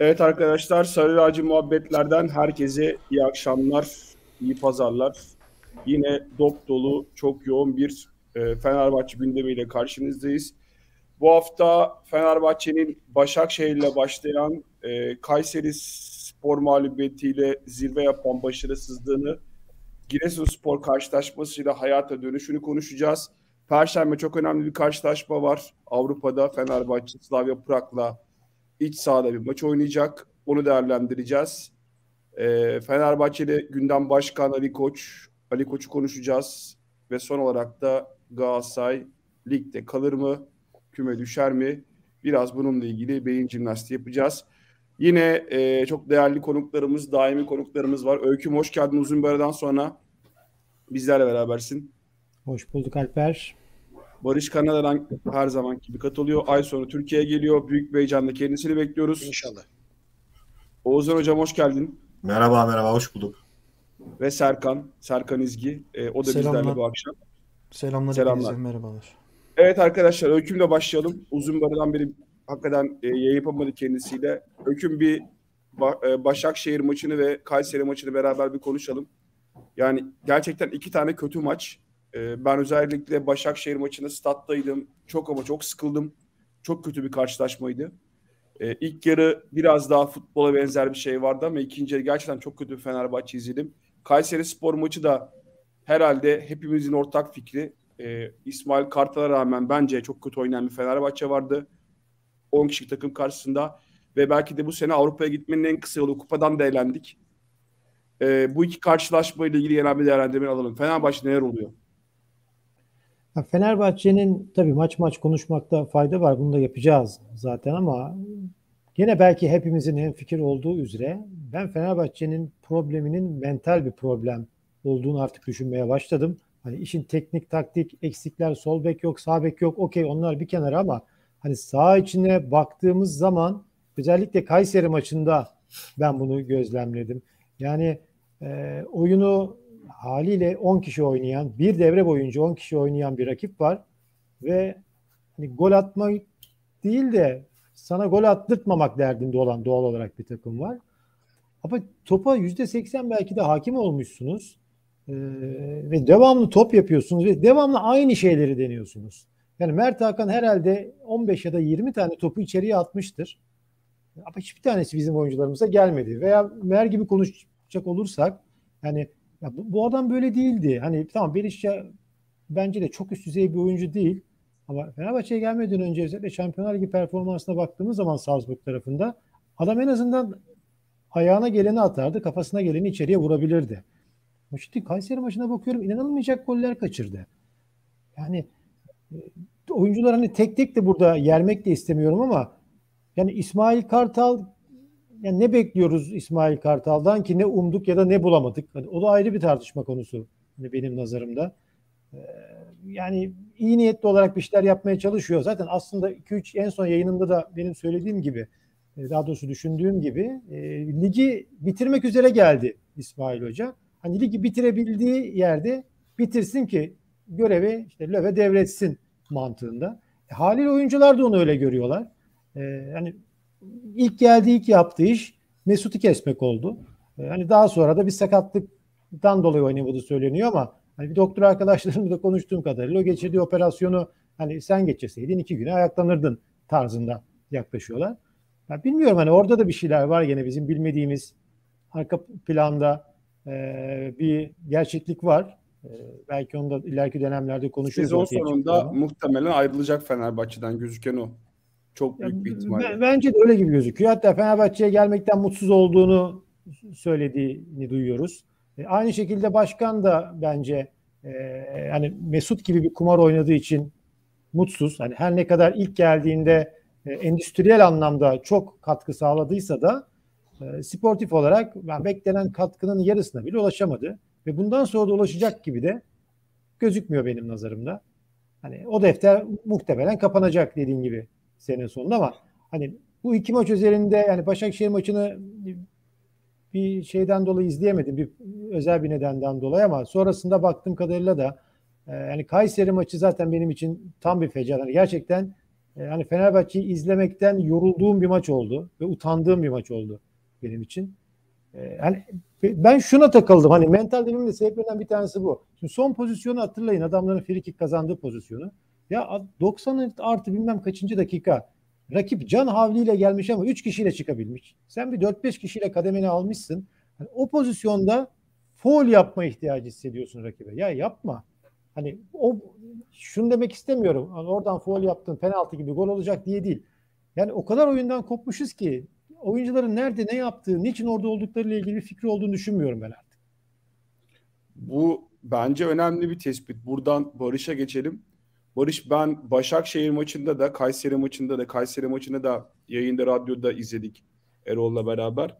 Evet arkadaşlar Sarı Ağacı Muhabbetler'den herkese iyi akşamlar, iyi pazarlar. Yine dop dolu, çok yoğun bir e, Fenerbahçe gündemiyle karşınızdayız. Bu hafta Fenerbahçe'nin Başakşehir'le başlayan e, Kayseri spor mağlubiyetiyle zirve yapan başarısızlığını Giresunspor karşılaşmasıyla hayata dönüşünü konuşacağız. Perşembe çok önemli bir karşılaşma var Avrupa'da Fenerbahçe Slavia Prag'la İç sahada bir maç oynayacak. Onu değerlendireceğiz. E, Fenerbahçeli gündem başkan Ali Koç. Ali Koç'u konuşacağız. Ve son olarak da Galatasaray ligde kalır mı? Küme düşer mi? Biraz bununla ilgili beyin jimnastiği yapacağız. Yine e, çok değerli konuklarımız, daimi konuklarımız var. Öyküm hoş geldin uzun bir aradan sonra. Bizlerle berabersin. Hoş bulduk Alper. Barış Kanada'dan her zaman gibi katılıyor. Ay sonra Türkiye'ye geliyor. Büyük bir heyecanla kendisini bekliyoruz. İnşallah. Oğuzhan Hocam hoş geldin. Merhaba merhaba hoş bulduk. Ve Serkan, Serkan İzgi. E, o da Selamlar. bizlerle bu akşam. Selamlar. Selamlar. Merhabalar. Evet arkadaşlar ökümle başlayalım. Uzun baradan beri hakikaten e, yayın yapamadı kendisiyle. Öküm bir e, Başakşehir maçını ve Kayseri maçını beraber bir konuşalım. Yani gerçekten iki tane kötü maç. Ee, ben özellikle Başakşehir maçında stattaydım. Çok ama çok sıkıldım. Çok kötü bir karşılaşmaydı. İlk ee, ilk yarı biraz daha futbola benzer bir şey vardı ama ikinci yarı gerçekten çok kötü bir Fenerbahçe izledim. Kayseri spor maçı da herhalde hepimizin ortak fikri. Ee, İsmail Kartal'a rağmen bence çok kötü oynayan bir Fenerbahçe vardı. 10 kişilik takım karşısında ve belki de bu sene Avrupa'ya gitmenin en kısa yolu kupadan da elendik. E, bu iki karşılaşmayla ilgili genel bir değerlendirme alalım. Fenerbahçe neler oluyor? Fenerbahçe'nin tabii maç maç konuşmakta fayda var. Bunu da yapacağız zaten ama gene belki hepimizin en fikir olduğu üzere ben Fenerbahçe'nin probleminin mental bir problem olduğunu artık düşünmeye başladım. Hani işin teknik taktik eksikler sol bek yok sağ bek yok okey onlar bir kenara ama hani sağ içine baktığımız zaman özellikle Kayseri maçında ben bunu gözlemledim. Yani e, oyunu haliyle 10 kişi oynayan, bir devre boyunca 10 kişi oynayan bir rakip var ve hani gol atma değil de sana gol attırtmamak derdinde olan doğal olarak bir takım var. Ama topa %80 belki de hakim olmuşsunuz ee, ve devamlı top yapıyorsunuz ve devamlı aynı şeyleri deniyorsunuz. Yani Mert Hakan herhalde 15 ya da 20 tane topu içeriye atmıştır. Ama hiçbir tanesi bizim oyuncularımıza gelmedi. Veya Mer gibi konuşacak olursak yani ya bu, bu adam böyle değildi. Hani tamam Berisha bence de çok üst düzey bir oyuncu değil. Ama Fenerbahçe'ye gelmeden önce özellikle Şampiyonlar Ligi performansına baktığımız zaman Salzburg tarafında adam en azından ayağına geleni atardı, kafasına geleni içeriye vurabilirdi. Şimdi Kayseri maçına bakıyorum inanılmayacak goller kaçırdı. Yani e, oyuncular hani tek tek de burada yermek de istemiyorum ama yani İsmail Kartal yani ne bekliyoruz İsmail Kartal'dan ki ne umduk ya da ne bulamadık. Hani o da ayrı bir tartışma konusu hani benim nazarımda. Ee, yani iyi niyetli olarak bir şeyler yapmaya çalışıyor. Zaten aslında 2-3 en son yayınımda da benim söylediğim gibi e, daha doğrusu düşündüğüm gibi e, ligi bitirmek üzere geldi İsmail Hoca. Hani ligi bitirebildiği yerde bitirsin ki görevi işte Löve devretsin mantığında. E, haliyle oyuncular da onu öyle görüyorlar. E, hani ilk geldiği ilk yaptığı iş Mesut'u kesmek oldu. Yani e, daha sonra da bir sakatlıktan dolayı oynamadı söyleniyor ama hani bir doktor arkadaşlarımla da konuştuğum kadarıyla o geçirdiği operasyonu hani sen geçirseydin iki güne ayaklanırdın tarzında yaklaşıyorlar. Ya bilmiyorum hani orada da bir şeyler var gene bizim bilmediğimiz arka planda e, bir gerçeklik var. E, belki onu da ileriki dönemlerde konuşuruz. Siz o sonunda muhtemelen ayrılacak Fenerbahçe'den gözüken o. Çok büyük bir ihtimalle. Bence de öyle gibi gözüküyor. Hatta Fenerbahçe'ye gelmekten mutsuz olduğunu söylediğini duyuyoruz. E, aynı şekilde başkan da bence e, hani Mesut gibi bir kumar oynadığı için mutsuz. Hani her ne kadar ilk geldiğinde e, endüstriyel anlamda çok katkı sağladıysa da e, sportif olarak yani beklenen katkının yarısına bile ulaşamadı ve bundan sonra da ulaşacak gibi de gözükmüyor benim nazarımda. Hani o defter muhtemelen kapanacak dediğin gibi sene sonunda ama hani bu iki maç üzerinde yani Başakşehir maçını bir şeyden dolayı izleyemedim. Bir özel bir nedenden dolayı ama sonrasında baktığım kadarıyla da e, yani Kayseri maçı zaten benim için tam bir fecaat. Yani gerçekten yani e, hani Fenerbahçe'yi izlemekten yorulduğum bir maç oldu ve utandığım bir maç oldu benim için. yani e, ben şuna takıldım. Hani mental dememin de sebeplerinden bir tanesi bu. Şimdi son pozisyonu hatırlayın. Adamların free kazandığı pozisyonu. Ya 90 artı bilmem kaçıncı dakika rakip can havliyle gelmiş ama 3 kişiyle çıkabilmiş. Sen bir 4-5 kişiyle kademeni almışsın. Hani o pozisyonda foul yapma ihtiyacı hissediyorsun rakibe. Ya yapma. Hani o şunu demek istemiyorum. Hani oradan foul yaptın penaltı gibi gol olacak diye değil. Yani o kadar oyundan kopmuşuz ki oyuncuların nerede ne yaptığı, niçin orada oldukları ile ilgili bir fikri olduğunu düşünmüyorum ben artık. Bu bence önemli bir tespit. Buradan Barış'a geçelim. Barış ben Başakşehir maçında da Kayseri maçında da Kayseri maçında da yayında radyoda izledik Erol'la beraber.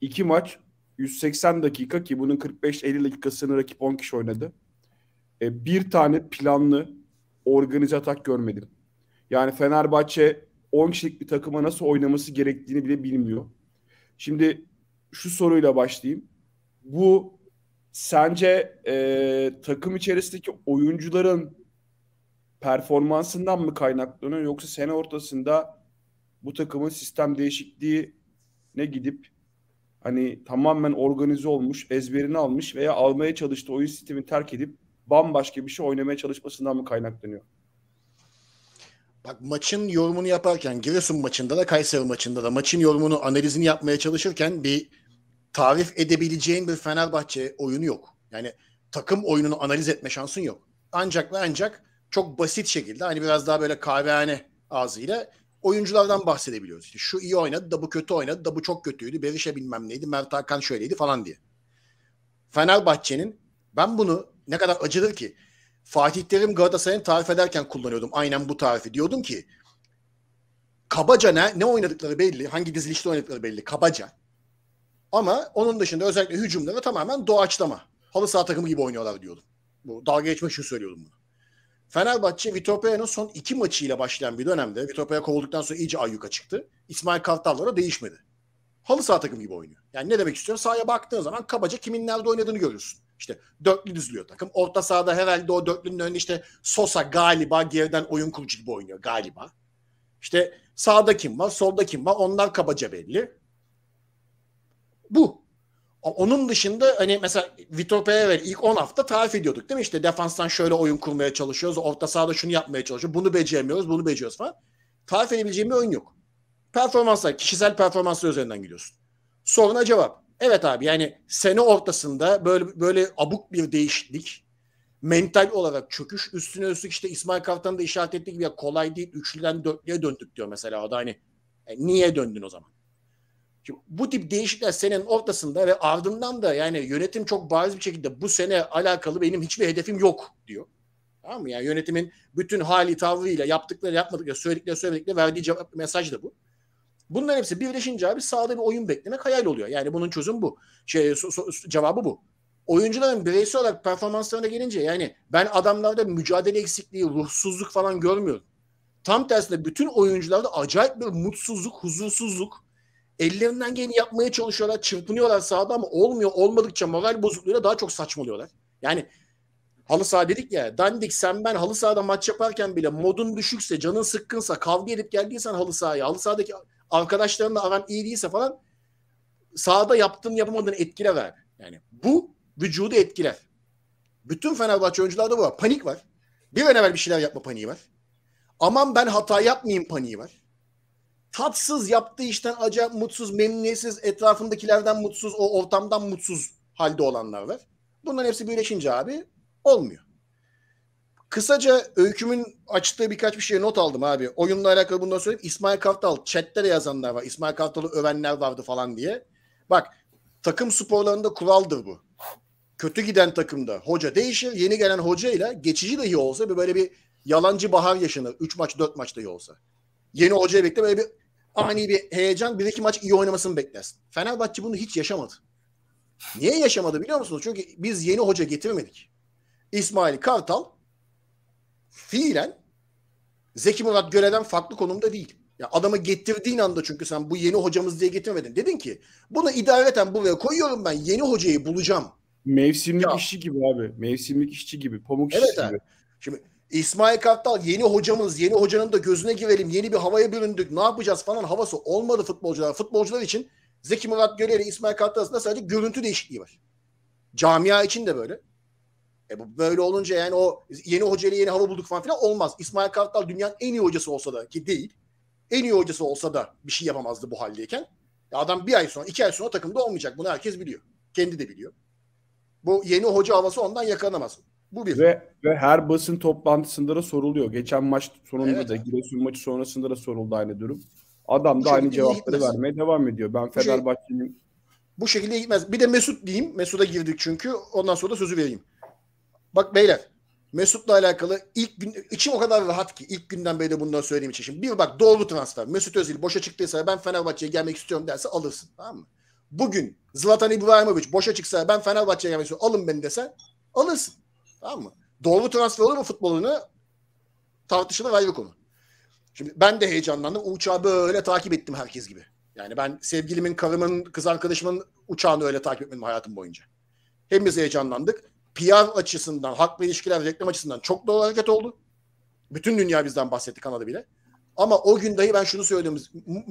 İki maç 180 dakika ki bunun 45-50 dakikasını rakip 10 kişi oynadı. E, bir tane planlı organize atak görmedim. Yani Fenerbahçe 10 kişilik bir takıma nasıl oynaması gerektiğini bile bilmiyor. Şimdi şu soruyla başlayayım. Bu sence e, takım içerisindeki oyuncuların performansından mı kaynaklanıyor yoksa sene ortasında bu takımın sistem değişikliği ne gidip hani tamamen organize olmuş, ezberini almış veya almaya çalıştığı oyun sistemini terk edip bambaşka bir şey oynamaya çalışmasından mı kaynaklanıyor? Bak maçın yorumunu yaparken Giresun maçında da Kayseri maçında da maçın yorumunu analizini yapmaya çalışırken bir tarif edebileceğin bir Fenerbahçe oyunu yok. Yani takım oyununu analiz etme şansın yok. Ancak ve ancak çok basit şekilde hani biraz daha böyle kahvehane ağzıyla oyunculardan bahsedebiliyoruz. İşte şu iyi oynadı da bu kötü oynadı da bu çok kötüydü. Berişe bilmem neydi. Mert Hakan şöyleydi falan diye. Fenerbahçe'nin ben bunu ne kadar acıdır ki Fatih Terim Galatasaray'ın tarif ederken kullanıyordum. Aynen bu tarifi. Diyordum ki kabaca ne, ne oynadıkları belli. Hangi dizilişte oynadıkları belli. Kabaca. Ama onun dışında özellikle hücumları tamamen doğaçlama. Halı saha takımı gibi oynuyorlar diyordum. Bu dalga geçmek için söylüyordum bunu. Fenerbahçe Vitopea'nın son iki maçıyla başlayan bir dönemde Vitopea kovulduktan sonra iyice ayyuka çıktı. İsmail Kartallara değişmedi. Halı saha takım gibi oynuyor. Yani ne demek istiyorum? Sahaya baktığın zaman kabaca kimin nerede oynadığını görürsün. İşte dörtlü düzlüyor takım. Orta sahada herhalde o dörtlünün önünde işte Sosa galiba geriden oyun kurucu gibi oynuyor galiba. İşte sağda kim var, solda kim var onlar kabaca belli. Bu onun dışında hani mesela Vitor Pereira ilk 10 hafta tarif ediyorduk değil mi? İşte defanstan şöyle oyun kurmaya çalışıyoruz. Orta sahada şunu yapmaya çalışıyoruz. Bunu beceremiyoruz. Bunu beceriyoruz falan. Tarif edebileceğim bir oyun yok. Performanslar, kişisel performanslar üzerinden gidiyorsun. Soruna cevap. Evet abi yani sene ortasında böyle böyle abuk bir değişiklik mental olarak çöküş üstüne üstlük işte İsmail Kartan'ın da işaret ettiği gibi ya kolay değil. Üçlüden dörtlüye döndük diyor mesela o da hani e, niye döndün o zaman? Şimdi bu tip değişiklikler senenin ortasında ve ardından da yani yönetim çok bariz bir şekilde bu sene alakalı benim hiçbir hedefim yok diyor. Tamam mı? Yani yönetimin bütün hali tavrıyla yaptıkları yapmadıkları söyledikleri söylemedikleri verdiği cevap, mesaj da bu. Bunların hepsi birleşince abi sağda bir oyun beklemek hayal oluyor. Yani bunun çözüm bu. Şey, so, so, cevabı bu. Oyuncuların bireysel olarak performanslarına gelince yani ben adamlarda mücadele eksikliği, ruhsuzluk falan görmüyorum. Tam tersine bütün oyuncularda acayip bir mutsuzluk, huzursuzluk, Ellerinden geleni yapmaya çalışıyorlar, çırpınıyorlar sahada ama olmuyor. Olmadıkça moral bozukluğuyla daha çok saçmalıyorlar. Yani halı saha dedik ya dandik sen ben halı sahada maç yaparken bile modun düşükse, canın sıkkınsa, kavga edip geldiysen halı sahaya, halı sahadaki arkadaşlarınla aran iyi değilse falan sahada yaptığın yapamadığın etkile ver. Yani bu vücudu etkiler. Bütün Fenerbahçe oyuncularda bu var. Panik var. Bir an evvel bir şeyler yapma paniği var. Aman ben hata yapmayayım paniği var tatsız yaptığı işten acayip mutsuz, memnuniyetsiz, etrafındakilerden mutsuz, o ortamdan mutsuz halde olanlar var. Bunların hepsi birleşince abi olmuyor. Kısaca öykümün açtığı birkaç bir şeye not aldım abi. Oyunla alakalı bundan söyleyeyim. İsmail Kartal chatte de yazanlar var. İsmail Kartal'ı övenler vardı falan diye. Bak takım sporlarında kuraldır bu. Kötü giden takımda hoca değişir. Yeni gelen hoca ile geçici dahi olsa bir böyle bir yalancı bahar yaşanır. 3 maç 4 maç iyi olsa. Yeni hocaya bekle böyle bir ani bir heyecan bir iki maç iyi oynamasını beklersin. Fenerbahçe bunu hiç yaşamadı. Niye yaşamadı biliyor musunuz? Çünkü biz yeni hoca getirmedik. İsmail Kartal fiilen Zeki Murat Göre'den farklı konumda değil. Ya adamı getirdiğin anda çünkü sen bu yeni hocamız diye getirmedin. Dedin ki bunu idareten buraya koyuyorum ben yeni hocayı bulacağım. Mevsimlik ya. işçi gibi abi. Mevsimlik işçi gibi. Pamuk evet işçi abi. gibi. Şimdi İsmail Kartal yeni hocamız, yeni hocanın da gözüne girelim, yeni bir havaya büründük, ne yapacağız falan havası olmadı futbolcular. Futbolcular için Zeki Murat Göre ile İsmail Kartal arasında sadece görüntü değişikliği var. Camia için de böyle. E bu böyle olunca yani o yeni hocayla yeni hava bulduk falan filan olmaz. İsmail Kartal dünyanın en iyi hocası olsa da ki değil. En iyi hocası olsa da bir şey yapamazdı bu haldeyken. Ya adam bir ay sonra, iki ay sonra takımda olmayacak. Bunu herkes biliyor. Kendi de biliyor. Bu yeni hoca havası ondan yakalanamaz. Bu bir. Ve, ve her basın toplantısında da soruluyor. Geçen maç sonunda evet. da Giresun maçı sonrasında da soruldu aynı durum. Adam bu da aynı cevapları gitmez. vermeye devam ediyor. Ben şey- Fenerbahçe'nin bu şekilde gitmez. Bir de Mesut diyeyim. Mesut'a girdik çünkü. Ondan sonra da sözü vereyim. Bak beyler. Mesut'la alakalı ilk gün içim o kadar rahat ki ilk günden beri de bunları söylediğim için. bir bak doğru transfer. Mesut Özil boşa çıktıysa ben Fenerbahçe'ye gelmek istiyorum derse alırsın. Tamam mı? Bugün Zlatan İbrahimovic boşa çıksa ben Fenerbahçe'ye gelmek istiyorum alın beni dese alırsın. Tamam mı? Doğru transfer olur mu futbolunu tartışılır ayrı konu. Şimdi ben de heyecanlandım. uçağı böyle takip ettim herkes gibi. Yani ben sevgilimin, karımın, kız arkadaşımın uçağını öyle takip etmedim hayatım boyunca. Hepimiz heyecanlandık. PR açısından, halk ilişkiler, reklam açısından çok doğru hareket oldu. Bütün dünya bizden bahsetti Kanada bile. Ama o gün dahi ben şunu söyledim.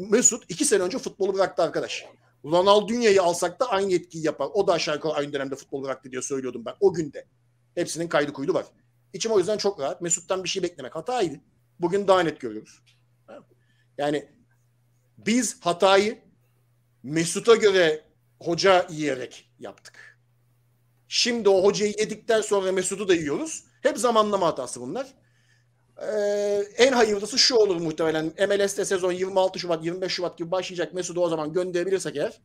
Mesut iki sene önce futbolu bıraktı arkadaş. Ronaldinho'yu alsak da aynı etkiyi yapar. O da aşağı yukarı aynı dönemde futbolu bıraktı diye söylüyordum ben o günde. Hepsinin kaydı kuydu var. İçim o yüzden çok rahat. Mesut'tan bir şey beklemek hataydı. Bugün daha net görüyoruz. Yani biz hatayı Mesut'a göre hoca yiyerek yaptık. Şimdi o hocayı yedikten sonra Mesut'u da yiyoruz. Hep zamanlama hatası bunlar. Ee, en hayırlısı şu olur muhtemelen. MLS'de sezon 26 Şubat 25 Şubat gibi başlayacak. Mesut'u o zaman gönderebilirsek eğer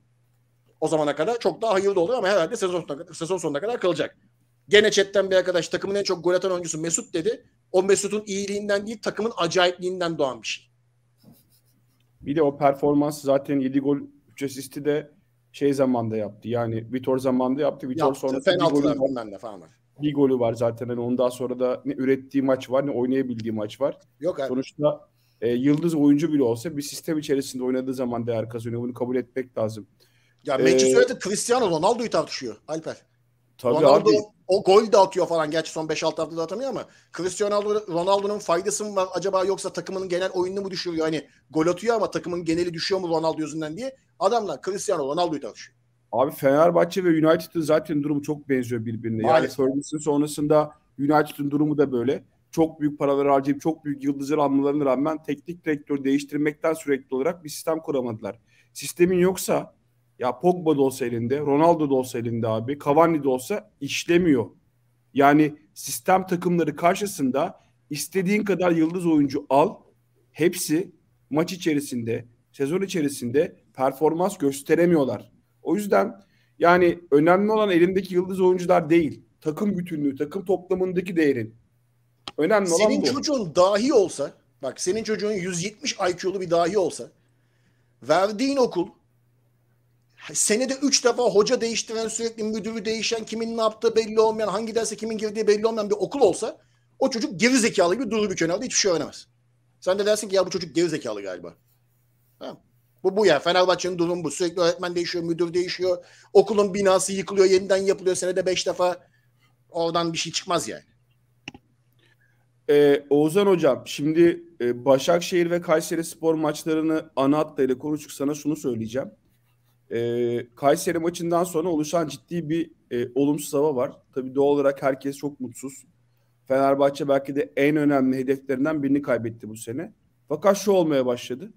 o zamana kadar çok daha hayırlı olur ama herhalde sezon sonuna, sezon sonuna kadar kalacak. Gene chatten bir arkadaş takımın en çok gol atan oyuncusu Mesut dedi. O Mesut'un iyiliğinden değil takımın acayipliğinden doğan bir şey. Bir de o performans zaten 7 gol 3 asisti de şey zamanda yaptı. Yani Vitor zamanda yaptı. Vitor yaptı. sonra bir golü var. De falan var. Bir golü var zaten. Yani ondan sonra da ne ürettiği maç var ne oynayabildiği maç var. Yok abi. Sonuçta e, yıldız oyuncu bile olsa bir sistem içerisinde oynadığı zaman değer kazanıyor. Bunu kabul etmek lazım. Ya Manchester United Cristiano Ronaldo'yu tartışıyor Alper. Tabii Ronaldo abi o gol de atıyor falan. Gerçi son 5-6 haftada atamıyor ama Cristiano Ronaldo'nun faydası mı var acaba yoksa takımının genel oyununu mu düşürüyor? Hani gol atıyor ama takımın geneli düşüyor mu Ronaldo yüzünden diye. Adamla Cristiano Ronaldo'yu tartışıyor. Abi Fenerbahçe ve United'ın zaten durumu çok benziyor birbirine. Maalesef. Yani Ferguson sonrasında United'ın durumu da böyle. Çok büyük paralar harcayıp çok büyük yıldızlar almalarına rağmen teknik direktörü değiştirmekten sürekli olarak bir sistem kuramadılar. Sistemin yoksa ya Pogba da olsa elinde, Ronaldo da olsa elinde abi, Cavani de olsa işlemiyor. Yani sistem takımları karşısında istediğin kadar yıldız oyuncu al. Hepsi maç içerisinde, sezon içerisinde performans gösteremiyorlar. O yüzden yani önemli olan elindeki yıldız oyuncular değil. Takım bütünlüğü, takım toplamındaki değerin. Önemli senin olan bu. Senin çocuğun dahi olsa, bak senin çocuğun 170 IQ'lu bir dahi olsa, verdiğin okul senede 3 defa hoca değiştiren, sürekli müdürü değişen, kimin ne yaptığı belli olmayan, hangi derse kimin girdiği belli olmayan bir okul olsa o çocuk geri zekalı gibi durur bir kenarda hiçbir şey öğrenemez. Sen de dersin ki ya bu çocuk geri zekalı galiba. Tamam. Bu bu ya. Fenerbahçe'nin durumu bu. Sürekli öğretmen değişiyor, müdür değişiyor. Okulun binası yıkılıyor, yeniden yapılıyor senede 5 defa. Oradan bir şey çıkmaz yani. Ee, Oğuzhan Hocam şimdi e, Başakşehir ve Kayseri spor maçlarını ana hattıyla konuştuk sana şunu söyleyeceğim e, Kayseri maçından sonra oluşan ciddi bir e, olumsuz hava var. Tabii doğal olarak herkes çok mutsuz. Fenerbahçe belki de en önemli hedeflerinden birini kaybetti bu sene. Fakat şu olmaya başladı.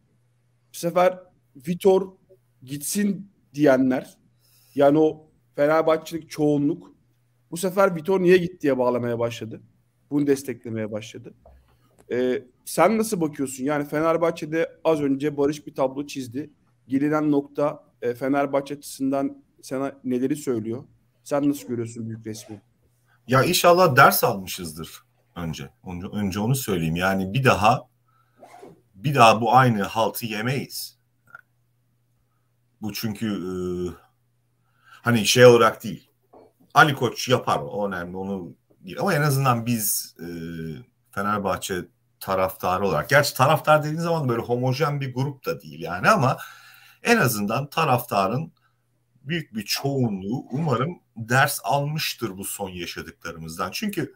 Bu sefer Vitor gitsin diyenler yani o Fenerbahçelik çoğunluk bu sefer Vitor niye git diye bağlamaya başladı. Bunu desteklemeye başladı. Ee, sen nasıl bakıyorsun? Yani Fenerbahçe'de az önce Barış bir tablo çizdi. Gelinen nokta e, Fenerbahçe açısından sana neleri söylüyor? Sen nasıl görüyorsun büyük resmi? Ya inşallah ders almışızdır önce. Onu, önce onu söyleyeyim. Yani bir daha bir daha bu aynı haltı yemeyiz. Bu çünkü e, hani şey olarak değil. Ali Koç yapar o önemli onu değil. Ama en azından biz e, Fenerbahçe taraftarı olarak. Gerçi taraftar dediğin zaman böyle homojen bir grup da değil yani ama en azından taraftarın büyük bir çoğunluğu umarım ders almıştır bu son yaşadıklarımızdan. Çünkü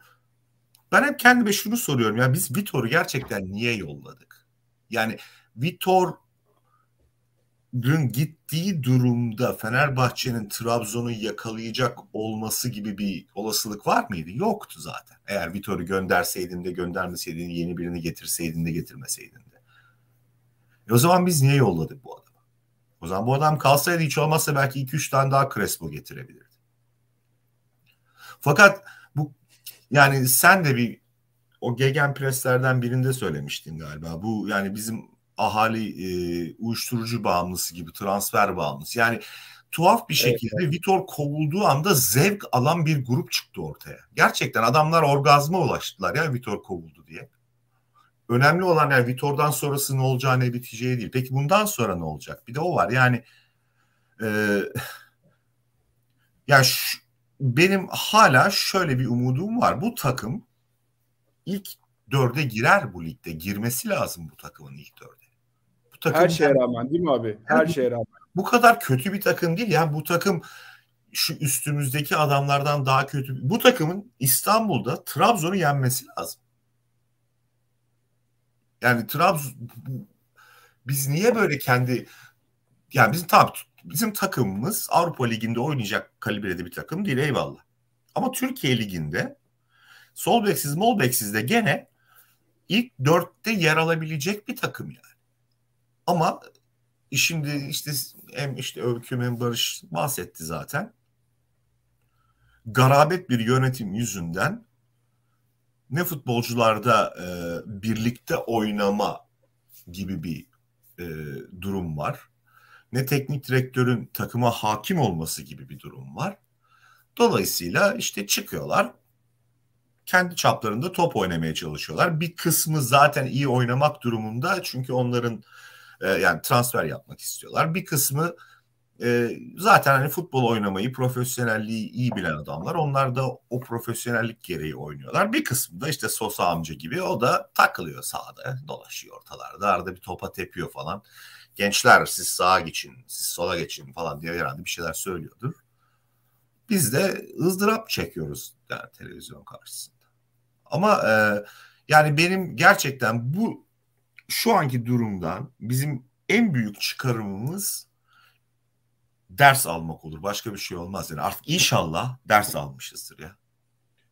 ben hep kendime şunu soruyorum ya biz Vitor'u gerçekten niye yolladık? Yani Vitor dün gittiği durumda Fenerbahçe'nin Trabzon'u yakalayacak olması gibi bir olasılık var mıydı? Yoktu zaten. Eğer Vitor'u gönderseydin de göndermeseydin, yeni birini getirseydin de getirmeseydin de. E o zaman biz niye yolladık bu adamı? O zaman bu adam kalsaydı hiç olmazsa belki 2-3 tane daha Crespo getirebilirdi. Fakat bu yani sen de bir o gegen preslerden birinde söylemiştin galiba. Bu yani bizim ahali e, uyuşturucu bağımlısı gibi transfer bağımlısı. Yani tuhaf bir şekilde evet. Vitor kovulduğu anda zevk alan bir grup çıktı ortaya. Gerçekten adamlar orgazma ulaştılar ya Vitor kovuldu diye önemli olan yani Vitor'dan sonrası ne olacağı ne biteceği değil. Peki bundan sonra ne olacak? Bir de o var. Yani e, yani şu, benim hala şöyle bir umudum var. Bu takım ilk dörde girer bu ligde. Girmesi lazım bu takımın ilk dörde. Bu takım her şeye rağmen değil mi abi? Her şeye rağmen. Bu kadar kötü bir takım değil. Yani bu takım şu üstümüzdeki adamlardan daha kötü. Bu takımın İstanbul'da Trabzon'u yenmesi lazım. Yani Trabzon biz niye böyle kendi yani bizim tam bizim takımımız Avrupa Ligi'nde oynayacak kalibrede bir takım değil eyvallah. Ama Türkiye Ligi'nde sol beksiz mol beksiz de gene ilk dörtte yer alabilecek bir takım yani. Ama şimdi işte hem işte Öyküm hem Barış bahsetti zaten. Garabet bir yönetim yüzünden ne futbolcularda e, birlikte oynama gibi bir e, durum var. Ne teknik direktörün takıma hakim olması gibi bir durum var. Dolayısıyla işte çıkıyorlar. Kendi çaplarında top oynamaya çalışıyorlar. Bir kısmı zaten iyi oynamak durumunda çünkü onların e, yani transfer yapmak istiyorlar. Bir kısmı ee, zaten hani futbol oynamayı, profesyonelliği iyi bilen adamlar. Onlar da o profesyonellik gereği oynuyorlar. Bir kısmı da işte Sosa amca gibi o da takılıyor sağda, dolaşıyor ortalarda. Arada bir topa tepiyor falan. Gençler siz sağa geçin, siz sola geçin falan diye herhalde bir şeyler söylüyordur. Biz de ızdırap çekiyoruz yani televizyon karşısında. Ama e, yani benim gerçekten bu şu anki durumdan bizim en büyük çıkarımımız ders almak olur. Başka bir şey olmaz yani. Artık inşallah ders almışızdır ya.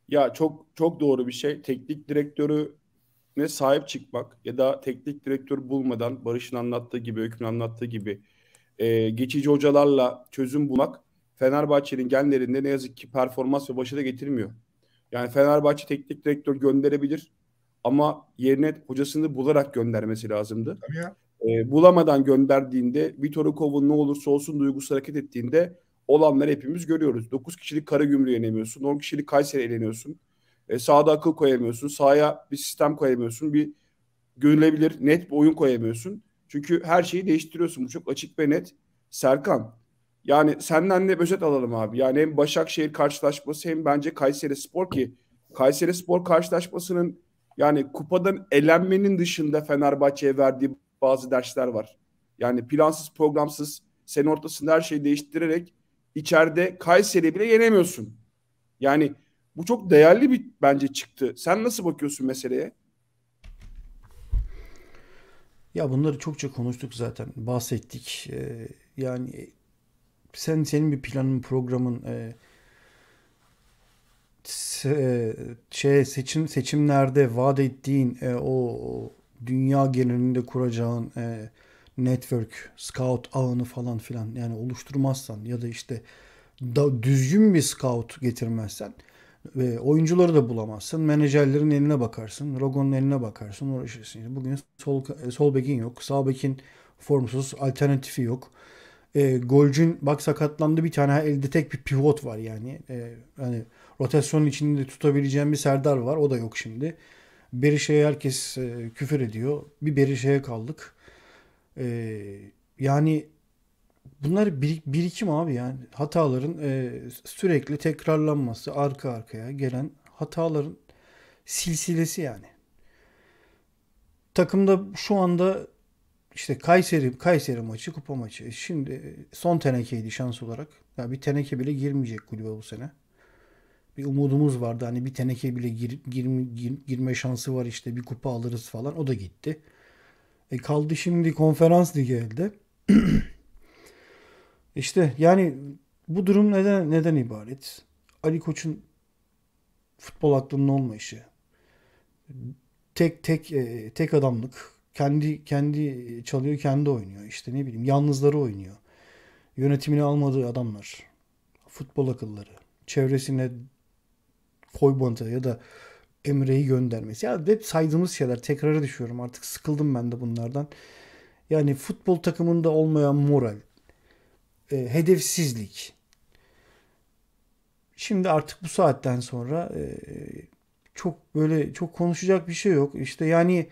Ya çok çok doğru bir şey. Teknik direktörü ne sahip çıkmak ya da teknik direktör bulmadan Barış'ın anlattığı gibi, Öykü'nün anlattığı gibi e, geçici hocalarla çözüm bulmak Fenerbahçe'nin genlerinde ne yazık ki performans ve başarı getirmiyor. Yani Fenerbahçe teknik direktör gönderebilir ama yerine hocasını bularak göndermesi lazımdı. Tabii ya e, bulamadan gönderdiğinde Vitor Hukov'un ne olursa olsun duygusu hareket ettiğinde olanları hepimiz görüyoruz. 9 kişilik Kara Karagümrük'ü yenemiyorsun. 10 kişilik Kayseri eleniyorsun. E, sahada akıl koyamıyorsun. sağa bir sistem koyamıyorsun. Bir görülebilir net bir oyun koyamıyorsun. Çünkü her şeyi değiştiriyorsun. Bu çok açık ve net. Serkan yani senden de özet alalım abi. Yani hem Başakşehir karşılaşması hem bence Kayseri Spor ki Kayseri Spor karşılaşmasının yani kupadan elenmenin dışında Fenerbahçe'ye verdiği bazı dersler var. Yani plansız programsız sen ortasında her şeyi değiştirerek içeride Kayseri bile yenemiyorsun. Yani bu çok değerli bir bence çıktı. Sen nasıl bakıyorsun meseleye? Ya bunları çokça konuştuk zaten. Bahsettik. Ee, yani sen senin bir planın, programın e, se, şey seçim seçimlerde vaat ettiğin e, o dünya genelinde kuracağın e, network, scout ağını falan filan yani oluşturmazsan ya da işte da düzgün bir scout getirmezsen ve oyuncuları da bulamazsın. Menajerlerin eline bakarsın. Rogon'un eline bakarsın. Uğraşırsın. Bugün sol, sol bekin yok. Sağ bekin formsuz. Alternatifi yok. E, golcün bak sakatlandı bir tane elde tek bir pivot var yani. E, hani rotasyonun içinde tutabileceğim bir Serdar var. O da yok şimdi. Berişe'ye herkes e, küfür ediyor. Bir Berişe'ye kaldık. E, yani bunlar bir, birikim abi yani. Hataların e, sürekli tekrarlanması, arka arkaya gelen hataların silsilesi yani. Takımda şu anda işte Kayseri Kayseri maçı, kupa maçı. Şimdi son tenekeydi şans olarak. Ya yani bir teneke bile girmeyecek kulübe bu sene bir umudumuz vardı. Hani bir teneke bile gir, gir, gir, girme şansı var işte bir kupa alırız falan. O da gitti. E kaldı şimdi konferans ligi elde. işte yani bu durum neden neden ibaret? Ali Koç'un futbol aklının olmayışı. Tek tek e, tek adamlık. Kendi kendi çalıyor, kendi oynuyor. İşte ne bileyim yalnızları oynuyor. Yönetimini almadığı adamlar. Futbol akılları. Çevresine Koy bantı ya da Emre'yi göndermesi. Ya hep saydığımız şeyler. Tekrara düşüyorum. Artık sıkıldım ben de bunlardan. Yani futbol takımında olmayan moral, e, hedefsizlik. Şimdi artık bu saatten sonra e, çok böyle çok konuşacak bir şey yok. İşte yani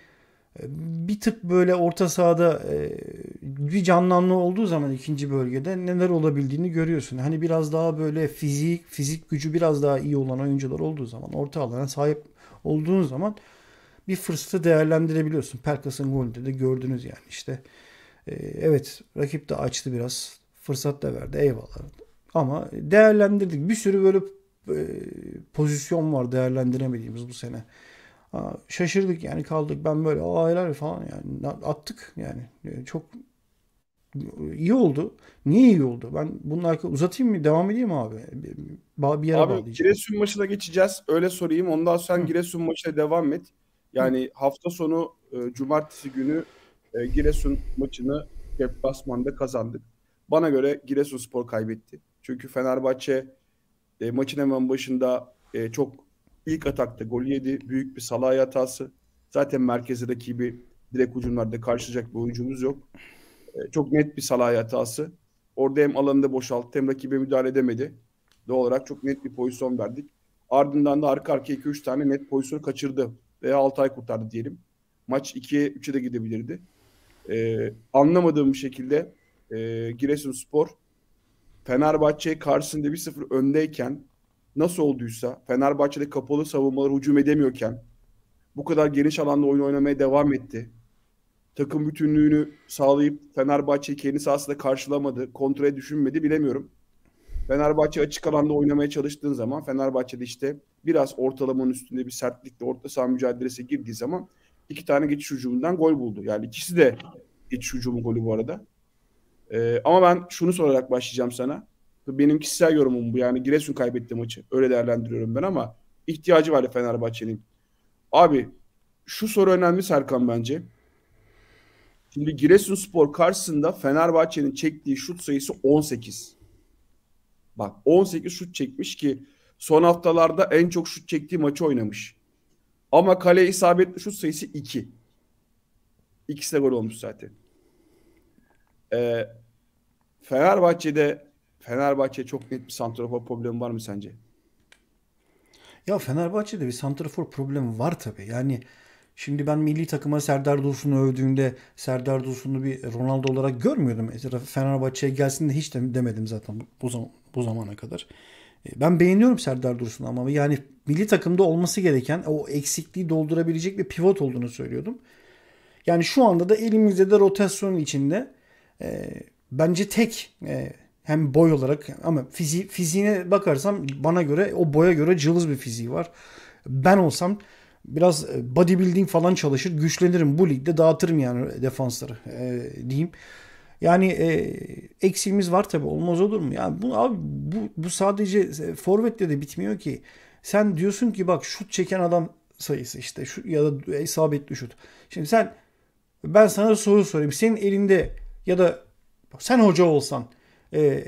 bir tık böyle orta sahada e, bir canlanma olduğu zaman ikinci bölgede neler olabildiğini görüyorsun. Hani biraz daha böyle fizik fizik gücü biraz daha iyi olan oyuncular olduğu zaman orta alana sahip olduğun zaman bir fırsatı değerlendirebiliyorsun. Perkas'ın golünde de gördünüz yani işte. E, evet rakip de açtı biraz. Fırsat da verdi eyvallah. Ama değerlendirdik. Bir sürü böyle e, pozisyon var değerlendiremediğimiz bu sene şaşırdık yani kaldık. Ben böyle aylar falan yani attık yani. Ee, çok iyi oldu. Niye iyi oldu? Ben bunlar uzatayım mı? Devam edeyim mi abi? Bir, bir yere abi bağlayacağım. Giresun maçına geçeceğiz. Öyle sorayım. Ondan sonra Hı. Giresun maçına devam et. Yani Hı. hafta sonu e, cumartesi günü e, Giresun maçını deplasmanda kazandık. Bana göre Giresun Spor kaybetti. Çünkü Fenerbahçe e, maçın hemen başında e, çok İlk atakta gol yedi. Büyük bir salay hatası. Zaten merkeze rakibi direkt ucunlarda karşılayacak bir oyuncumuz yok. E, çok net bir salay hatası. Orada hem alanında boşalttı hem rakibe müdahale edemedi. Doğal olarak çok net bir pozisyon verdik. Ardından da arka arkaya 2-3 tane net pozisyon kaçırdı. Veya Altay kurtardı diyelim. Maç 2'ye 3'e de gidebilirdi. Ee, anlamadığım bir şekilde e, Giresun Spor Fenerbahçe karşısında 1-0 öndeyken nasıl olduysa Fenerbahçe'de kapalı savunmalar hücum edemiyorken bu kadar geniş alanda oyun oynamaya devam etti. Takım bütünlüğünü sağlayıp Fenerbahçe'yi kendi sahasında karşılamadı. kontrole düşünmedi bilemiyorum. Fenerbahçe açık alanda oynamaya çalıştığın zaman Fenerbahçe'de işte biraz ortalamanın üstünde bir sertlikle orta saha mücadelesi girdiği zaman iki tane geçiş hücumundan gol buldu. Yani ikisi de geçiş hücumu golü bu arada. Ee, ama ben şunu sorarak başlayacağım sana. Benim kişisel yorumum bu. Yani Giresun kaybetti maçı. Öyle değerlendiriyorum ben ama ihtiyacı var Fenerbahçe'nin. Abi şu soru önemli Serkan bence. Şimdi Giresun Spor karşısında Fenerbahçe'nin çektiği şut sayısı 18. Bak 18 şut çekmiş ki son haftalarda en çok şut çektiği maçı oynamış. Ama kaleye isabetli şut sayısı 2. İkisi de gol olmuş zaten. Ee, Fenerbahçe'de Fenerbahçe çok net bir santrafor problemi var mı sence? Ya Fenerbahçe'de bir santrafor problemi var tabii. Yani şimdi ben milli takıma Serdar Dursun'u övdüğümde Serdar Dursun'u bir Ronaldo olarak görmüyordum. Fenerbahçe'ye gelsin de hiç demedim zaten bu, zaman, bu zamana kadar. E, ben beğeniyorum Serdar Dursun'u ama yani milli takımda olması gereken o eksikliği doldurabilecek bir pivot olduğunu söylüyordum. Yani şu anda da elimizde de rotasyon içinde e, bence tek e, hem boy olarak ama fizi, fiziğine bakarsam bana göre o boya göre cılız bir fiziği var. Ben olsam biraz e, bodybuilding falan çalışır güçlenirim bu ligde dağıtırım yani defansları e, diyeyim. Yani e, eksiğimiz var tabi olmaz olur mu? Yani bu abi bu, bu sadece e, forvetle de bitmiyor ki. Sen diyorsun ki bak şut çeken adam sayısı işte şu ya da isabetli şut. Şimdi sen ben sana soru sorayım. Senin elinde ya da sen hoca olsan e,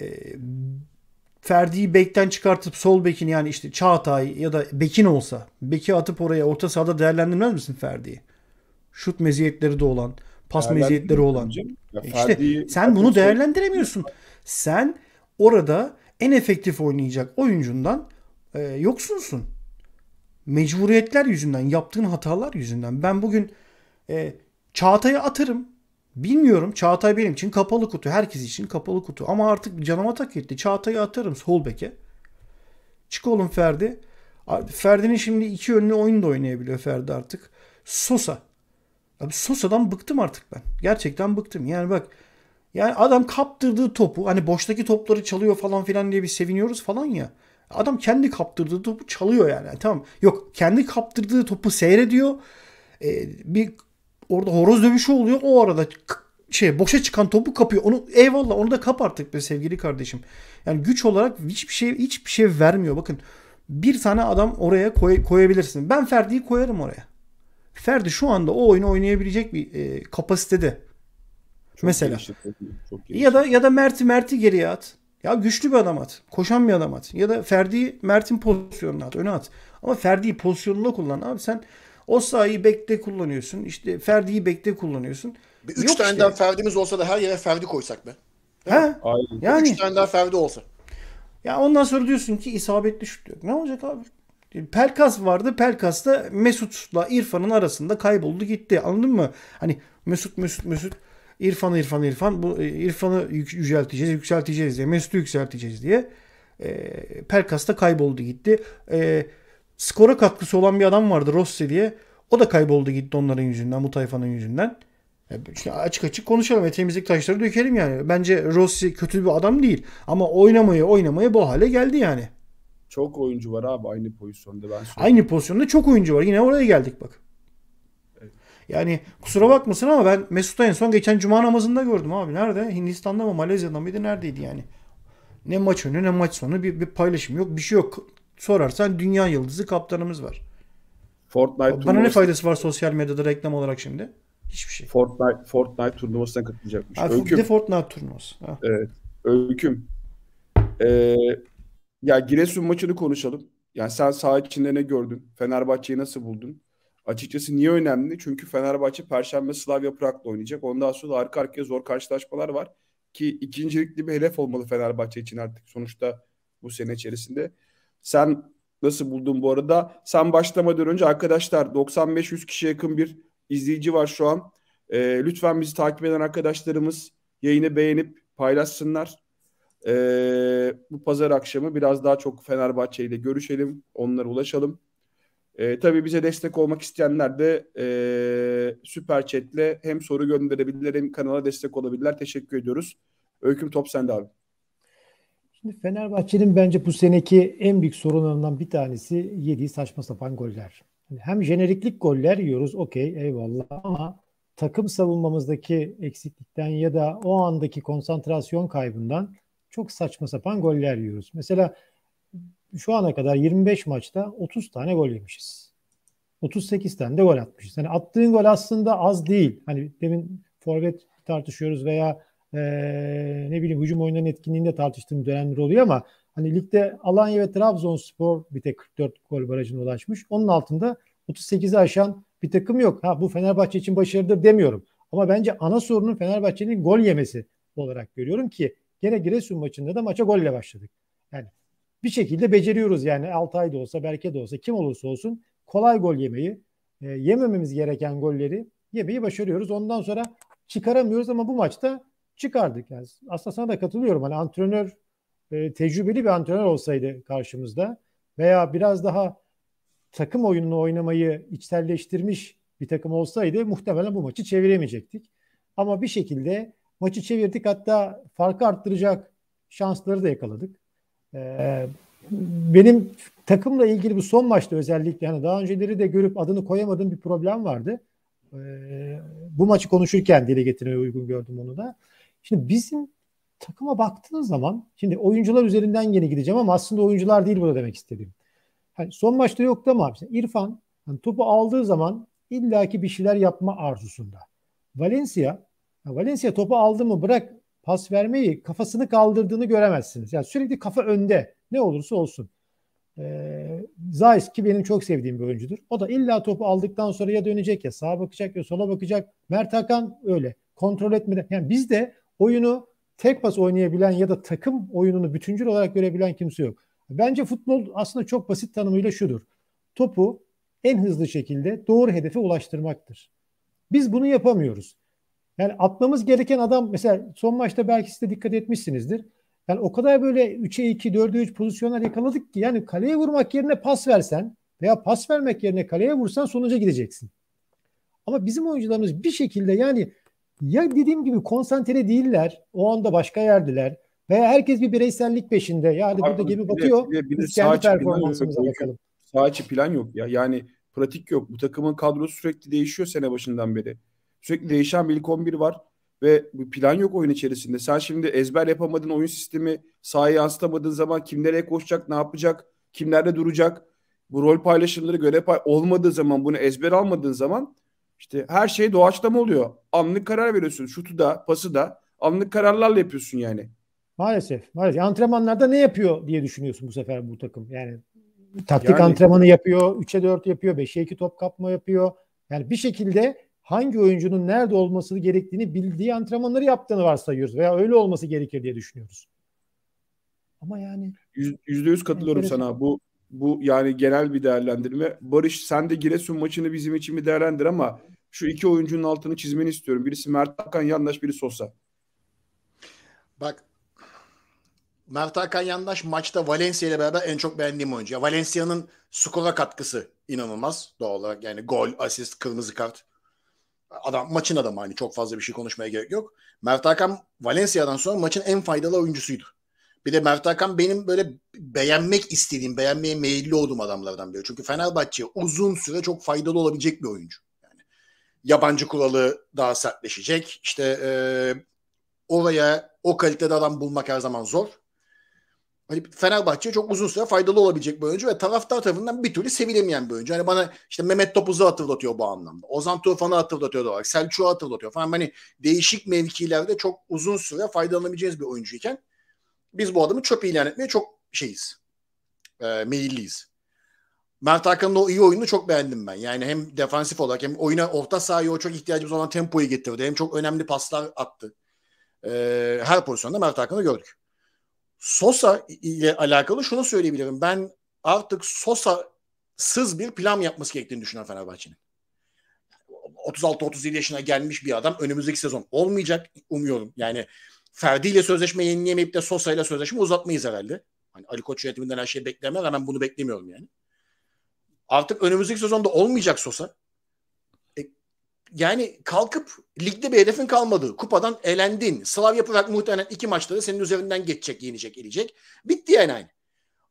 Ferdi'yi bekten çıkartıp sol bekini yani işte Çağatay ya da bekin olsa beki atıp oraya orta sahada değerlendirmez misin Ferdi'yi? Şut meziyetleri de olan, pas meziyetleri olan. Ya e işte sen bunu değerlendiremiyorsun. Sen orada en efektif oynayacak oyuncundan e, yoksunsun. Mecburiyetler yüzünden, yaptığın hatalar yüzünden. Ben bugün e, Çağatay'ı atarım. Bilmiyorum Çağatay benim için kapalı kutu. Herkes için kapalı kutu. Ama artık canıma tak etti. Çağatay'ı atarım sol Çık oğlum Ferdi. Ferdi'nin şimdi iki yönlü oyun da oynayabiliyor Ferdi artık. Sosa. Abi Sosa'dan bıktım artık ben. Gerçekten bıktım. Yani bak yani adam kaptırdığı topu hani boştaki topları çalıyor falan filan diye bir seviniyoruz falan ya. Adam kendi kaptırdığı topu çalıyor yani. yani tamam. Yok kendi kaptırdığı topu seyrediyor. Ee, bir orada horoz dövüşü oluyor. O arada şey boşa çıkan topu kapıyor. Onu eyvallah onu da kap artık be sevgili kardeşim. Yani güç olarak hiçbir şey hiçbir şey vermiyor. Bakın bir tane adam oraya koy, koyabilirsin. Ben Ferdi'yi koyarım oraya. Ferdi şu anda o oyunu oynayabilecek bir e, kapasitede. Çok Mesela. Gelişti, çok gelişti. ya da ya da Mert'i Mert'i geriye at. Ya güçlü bir adam at. Koşan bir adam at. Ya da Ferdi'yi Mert'in pozisyonuna at. Öne at. Ama Ferdi'yi pozisyonuna kullan. Abi sen o sahayı bekte kullanıyorsun. İşte Ferdi'yi bekte kullanıyorsun. Bir üç Yok tane işte. daha Ferdi'miz olsa da her yere Ferdi koysak be. Değil ha? Yani. Üç tane daha Ferdi olsa. Ya ondan sonra diyorsun ki isabetli şut diyor. Ne olacak abi? Pelkas vardı. Pelkas da Mesut'la İrfan'ın arasında kayboldu gitti. Anladın mı? Hani Mesut Mesut Mesut İrfan İrfan İrfan bu e, İrfan'ı yücelteceğiz, yükselteceğiz diye, Mesut'u yükselteceğiz diye. E, Pelkas da kayboldu gitti. Eee skora katkısı olan bir adam vardı Rossi diye. O da kayboldu gitti onların yüzünden, bu tayfanın yüzünden. İşte açık açık konuşalım. Eteğimizdeki taşları dökelim yani. Bence Rossi kötü bir adam değil. Ama oynamaya oynamaya bu hale geldi yani. Çok oyuncu var abi aynı pozisyonda. Ben söyleyeyim. aynı pozisyonda çok oyuncu var. Yine oraya geldik bak. Yani kusura bakmasın ama ben Mesut'u en son geçen cuma namazında gördüm abi. Nerede? Hindistan'da mı Malezya'da mıydı? Neredeydi yani? Ne maç önü ne maç sonu bir, bir paylaşım yok. Bir şey yok. Sorarsan dünya yıldızı kaptanımız var. Fortnite Bana turnuvası... ne faydası var sosyal medyada reklam olarak şimdi? Hiçbir şey. Fortnite, Fortnite turnuvasına katılacakmış. Ha, Öyküm. De Fortnite turnuvası. Ha. Evet. Öyküm. Ee, ya Giresun maçını konuşalım. Yani sen saha içinde ne gördün? Fenerbahçe'yi nasıl buldun? Açıkçası niye önemli? Çünkü Fenerbahçe Perşembe Slavya Prag'la oynayacak. Ondan sonra arka arkaya zor karşılaşmalar var. Ki ikincilikli bir hedef olmalı Fenerbahçe için artık sonuçta bu sene içerisinde. Sen nasıl buldun bu arada? Sen başlamadan önce arkadaşlar 95-100 kişiye yakın bir izleyici var şu an. E, lütfen bizi takip eden arkadaşlarımız yayını beğenip paylaşsınlar. E, bu pazar akşamı biraz daha çok Fenerbahçe ile görüşelim, onlara ulaşalım. E, tabii bize destek olmak isteyenler de e, Süper Chat'le hem soru gönderebilirler hem kanala destek olabilirler. Teşekkür ediyoruz. Öyküm top sende abi. Şimdi Fenerbahçe'nin bence bu seneki en büyük sorunlarından bir tanesi yediği saçma sapan goller. Hani hem jeneriklik goller yiyoruz okey eyvallah ama takım savunmamızdaki eksiklikten ya da o andaki konsantrasyon kaybından çok saçma sapan goller yiyoruz. Mesela şu ana kadar 25 maçta 30 tane gol yemişiz. 38 tane de gol atmışız. Yani attığın gol aslında az değil. Hani demin forvet tartışıyoruz veya e, ne bileyim hücum oyunlarının etkinliğinde de tartıştığım dönemler oluyor ama hani ligde Alanya ve Trabzonspor bir tek 44 gol barajına ulaşmış. Onun altında 38'i aşan bir takım yok. Ha bu Fenerbahçe için başarıdır demiyorum. Ama bence ana sorunun Fenerbahçe'nin gol yemesi olarak görüyorum ki gene Giresun maçında da maça golle başladık. Yani bir şekilde beceriyoruz yani Altay da olsa Berke de olsa kim olursa olsun kolay gol yemeyi e, yemememiz gereken golleri yemeyi başarıyoruz. Ondan sonra çıkaramıyoruz ama bu maçta çıkardık. Yani aslında sana da katılıyorum. Hani antrenör e, tecrübeli bir antrenör olsaydı karşımızda veya biraz daha takım oyununu oynamayı içselleştirmiş bir takım olsaydı muhtemelen bu maçı çeviremeyecektik. Ama bir şekilde maçı çevirdik hatta farkı arttıracak şansları da yakaladık. Ee, benim takımla ilgili bu son maçta özellikle hani daha önceleri de görüp adını koyamadığım bir problem vardı. Ee, bu maçı konuşurken dile getirmeye uygun gördüm onu da. Şimdi bizim takıma baktığın zaman şimdi oyuncular üzerinden yine gideceğim ama aslında oyuncular değil burada demek istediğim. Yani son maçta yoktu ama işte İrfan yani topu aldığı zaman illaki bir şeyler yapma arzusunda. Valencia Valencia topu aldı mı bırak pas vermeyi kafasını kaldırdığını göremezsiniz. Yani sürekli kafa önde ne olursa olsun. Ee, Zayis ki benim çok sevdiğim bir oyuncudur. O da illa topu aldıktan sonra ya dönecek ya sağa bakacak ya sola bakacak. Mert Hakan öyle. Kontrol etmeden. Yani biz de oyunu tek pas oynayabilen ya da takım oyununu bütüncül olarak görebilen kimse yok. Bence futbol aslında çok basit tanımıyla şudur. Topu en hızlı şekilde doğru hedefe ulaştırmaktır. Biz bunu yapamıyoruz. Yani atmamız gereken adam mesela son maçta belki siz de dikkat etmişsinizdir. Yani o kadar böyle 3'e 2, 4'e 3 pozisyonlar yakaladık ki yani kaleye vurmak yerine pas versen veya pas vermek yerine kaleye vursan sonuca gideceksin. Ama bizim oyuncularımız bir şekilde yani ya dediğim gibi konsantre değiller. O anda başka yerdiler. Veya herkes bir bireysellik peşinde. Yani Abi, burada gemi batıyor. Bir, bir, biz kendi performansımıza bakalım. Sağ içi plan yok ya. Yani pratik yok. Bu takımın kadrosu sürekli değişiyor sene başından beri. Sürekli değişen bir ilk 11 var ve bir plan yok oyun içerisinde. Sen şimdi ezber yapamadın oyun sistemi sahaya yansıtamadığın zaman kim nereye koşacak, ne yapacak, kimlerde duracak, bu rol paylaşımları göre pay olmadığı zaman bunu ezber almadığın zaman işte her şey doğaçlama oluyor. Anlık karar veriyorsun. Şutu da, pası da anlık kararlarla yapıyorsun yani. Maalesef. Maalesef. Antrenmanlarda ne yapıyor diye düşünüyorsun bu sefer bu takım. Yani taktik yani, antrenmanı yapıyor, 3'e 4 yapıyor, 5'e 2 top kapma yapıyor. Yani bir şekilde hangi oyuncunun nerede olması gerektiğini bildiği antrenmanları yaptığını varsayıyoruz veya öyle olması gerekir diye düşünüyoruz. Ama yani yüzde yüz katılıyorum enteresan. sana. Bu bu yani genel bir değerlendirme. Barış sen de Giresun maçını bizim için bir değerlendir ama şu iki oyuncunun altını çizmeni istiyorum. Birisi Mert Hakan Yandaş, biri Sosa. Bak Mert Hakan Yandaş maçta Valencia ile beraber en çok beğendiğim oyuncu. Valencia'nın skora katkısı inanılmaz doğal olarak. Yani gol, asist, kırmızı kart. Adam maçın adamı hani çok fazla bir şey konuşmaya gerek yok. Mert Hakan Valencia'dan sonra maçın en faydalı oyuncusuydu. Bir de Mert Hakan benim böyle beğenmek istediğim, beğenmeye meyilli olduğum adamlardan biri. Çünkü Fenerbahçe uzun süre çok faydalı olabilecek bir oyuncu yabancı kuralı daha sertleşecek. İşte e, oraya o kalitede adam bulmak her zaman zor. Hani Fenerbahçe çok uzun süre faydalı olabilecek bir oyuncu ve taraftar tarafından bir türlü sevilemeyen bir oyuncu. Hani bana işte Mehmet Topuz'u hatırlatıyor bu anlamda. Ozan Tufan'ı hatırlatıyor olarak. Selçuk'u hatırlatıyor falan. Hani değişik mevkilerde çok uzun süre faydalanabileceğiniz bir oyuncuyken biz bu adamı çöp ilan etmeye çok şeyiz. E, meyilliyiz. Mert Hakan'ın o iyi oyununu çok beğendim ben. Yani hem defansif olarak hem oyuna orta sahaya o çok ihtiyacımız olan tempoyu getirdi. Hem çok önemli paslar attı. Ee, her pozisyonda Mert Hakan'ı gördük. Sosa ile alakalı şunu söyleyebilirim. Ben artık Sosa sız bir plan yapması gerektiğini düşünüyorum Fenerbahçe'nin. 36-37 yaşına gelmiş bir adam önümüzdeki sezon olmayacak umuyorum. Yani Ferdi ile sözleşme yenileyemeyip de Sosa ile sözleşme uzatmayız herhalde. Hani Ali Koç yönetiminden her şeyi bekleme rağmen bunu beklemiyorum yani. Artık önümüzdeki sezonda olmayacak Sosa. E, yani kalkıp ligde bir hedefin kalmadı. Kupadan elendin. Slav yaparak muhtemelen iki maçta da senin üzerinden geçecek, yenecek, elecek. Bitti yani aynı.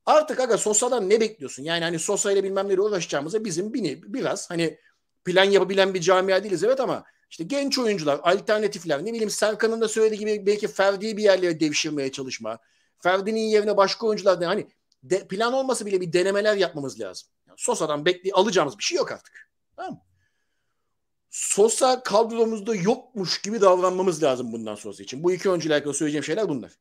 Artık aga Sosa'dan ne bekliyorsun? Yani hani Sosa ile bilmem neyle uğraşacağımıza bizim bini, biraz hani plan yapabilen bir camia değiliz evet ama işte genç oyuncular, alternatifler ne bileyim Serkan'ın da söylediği gibi belki Ferdi'yi bir yerlere devşirmeye çalışma. Ferdi'nin yerine başka oyuncular da hani de, plan olmasa bile bir denemeler yapmamız lazım. Sosa'dan bekli alacağımız bir şey yok artık. Tamam mı? Sosa kadromuzda yokmuş gibi davranmamız lazım bundan sonrası için. Bu iki oyuncuyla alakalı söyleyeceğim şeyler bunlar.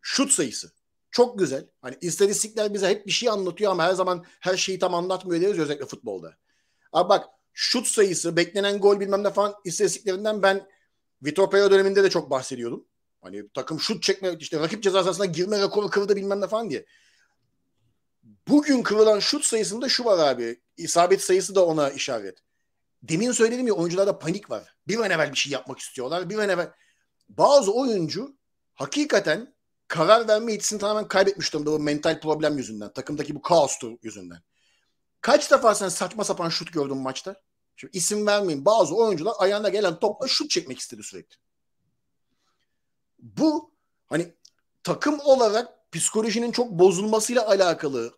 Şut sayısı. Çok güzel. Hani istatistikler bize hep bir şey anlatıyor ama her zaman her şeyi tam anlatmıyor deriz özellikle futbolda. Abi bak şut sayısı, beklenen gol bilmem ne falan istatistiklerinden ben Vitor Pereira döneminde de çok bahsediyordum. Hani takım şut çekme, işte rakip ceza sahasına girme rekoru kırdı bilmem ne falan diye. Bugün kırılan şut sayısında şu var abi. İsabet sayısı da ona işaret. Demin söyledim ya oyuncularda panik var. Bir an evvel bir şey yapmak istiyorlar. Bir an evvel. Bazı oyuncu hakikaten karar verme yetisini tamamen kaybetmiş durumda bu mental problem yüzünden. Takımdaki bu kaos yüzünden. Kaç defa sen saçma sapan şut gördün maçta? Şimdi isim vermeyin. Bazı oyuncular ayağına gelen topla şut çekmek istedi sürekli. Bu hani takım olarak psikolojinin çok bozulmasıyla alakalı.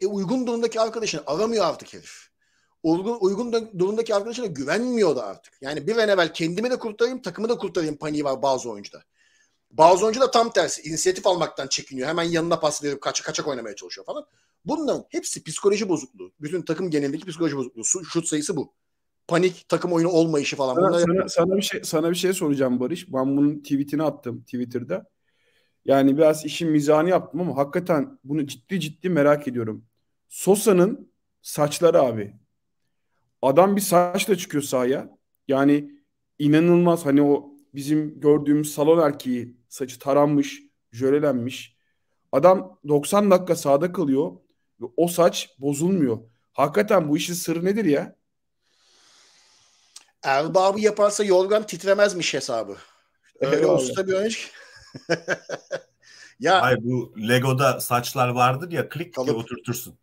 E, uygun durumdaki arkadaşını aramıyor artık herif. Uygun, uygun durumdaki arkadaşına güvenmiyor da artık. Yani bir an evvel kendimi de kurtarayım, takımı da kurtarayım paniği var bazı oyuncuda. Bazı oyuncu da tam tersi. inisiyatif almaktan çekiniyor. Hemen yanına pas verip kaç, kaçak oynamaya çalışıyor falan. Bunların hepsi psikoloji bozukluğu. Bütün takım genelindeki psikoloji bozukluğu. Şut sayısı bu. Panik, takım oyunu olmayışı falan. Sana, sana, sana, bir şey, sana bir şey soracağım Barış. Ben bunun tweetini attım Twitter'da. Yani biraz işin mizahını yaptım ama hakikaten bunu ciddi ciddi merak ediyorum. Sosa'nın saçları abi. Adam bir saçla çıkıyor sahaya. Yani inanılmaz hani o bizim gördüğümüz salon erkeği saçı taranmış, jölelenmiş. Adam 90 dakika sahada kalıyor ve o saç bozulmuyor. Hakikaten bu işin sırrı nedir ya? Erbabı yaparsa yorgan titremezmiş hesabı. Öyle olsa bir önceki. ya Hayır, bu Lego'da saçlar vardır ya klik kalıp, diye oturtursun.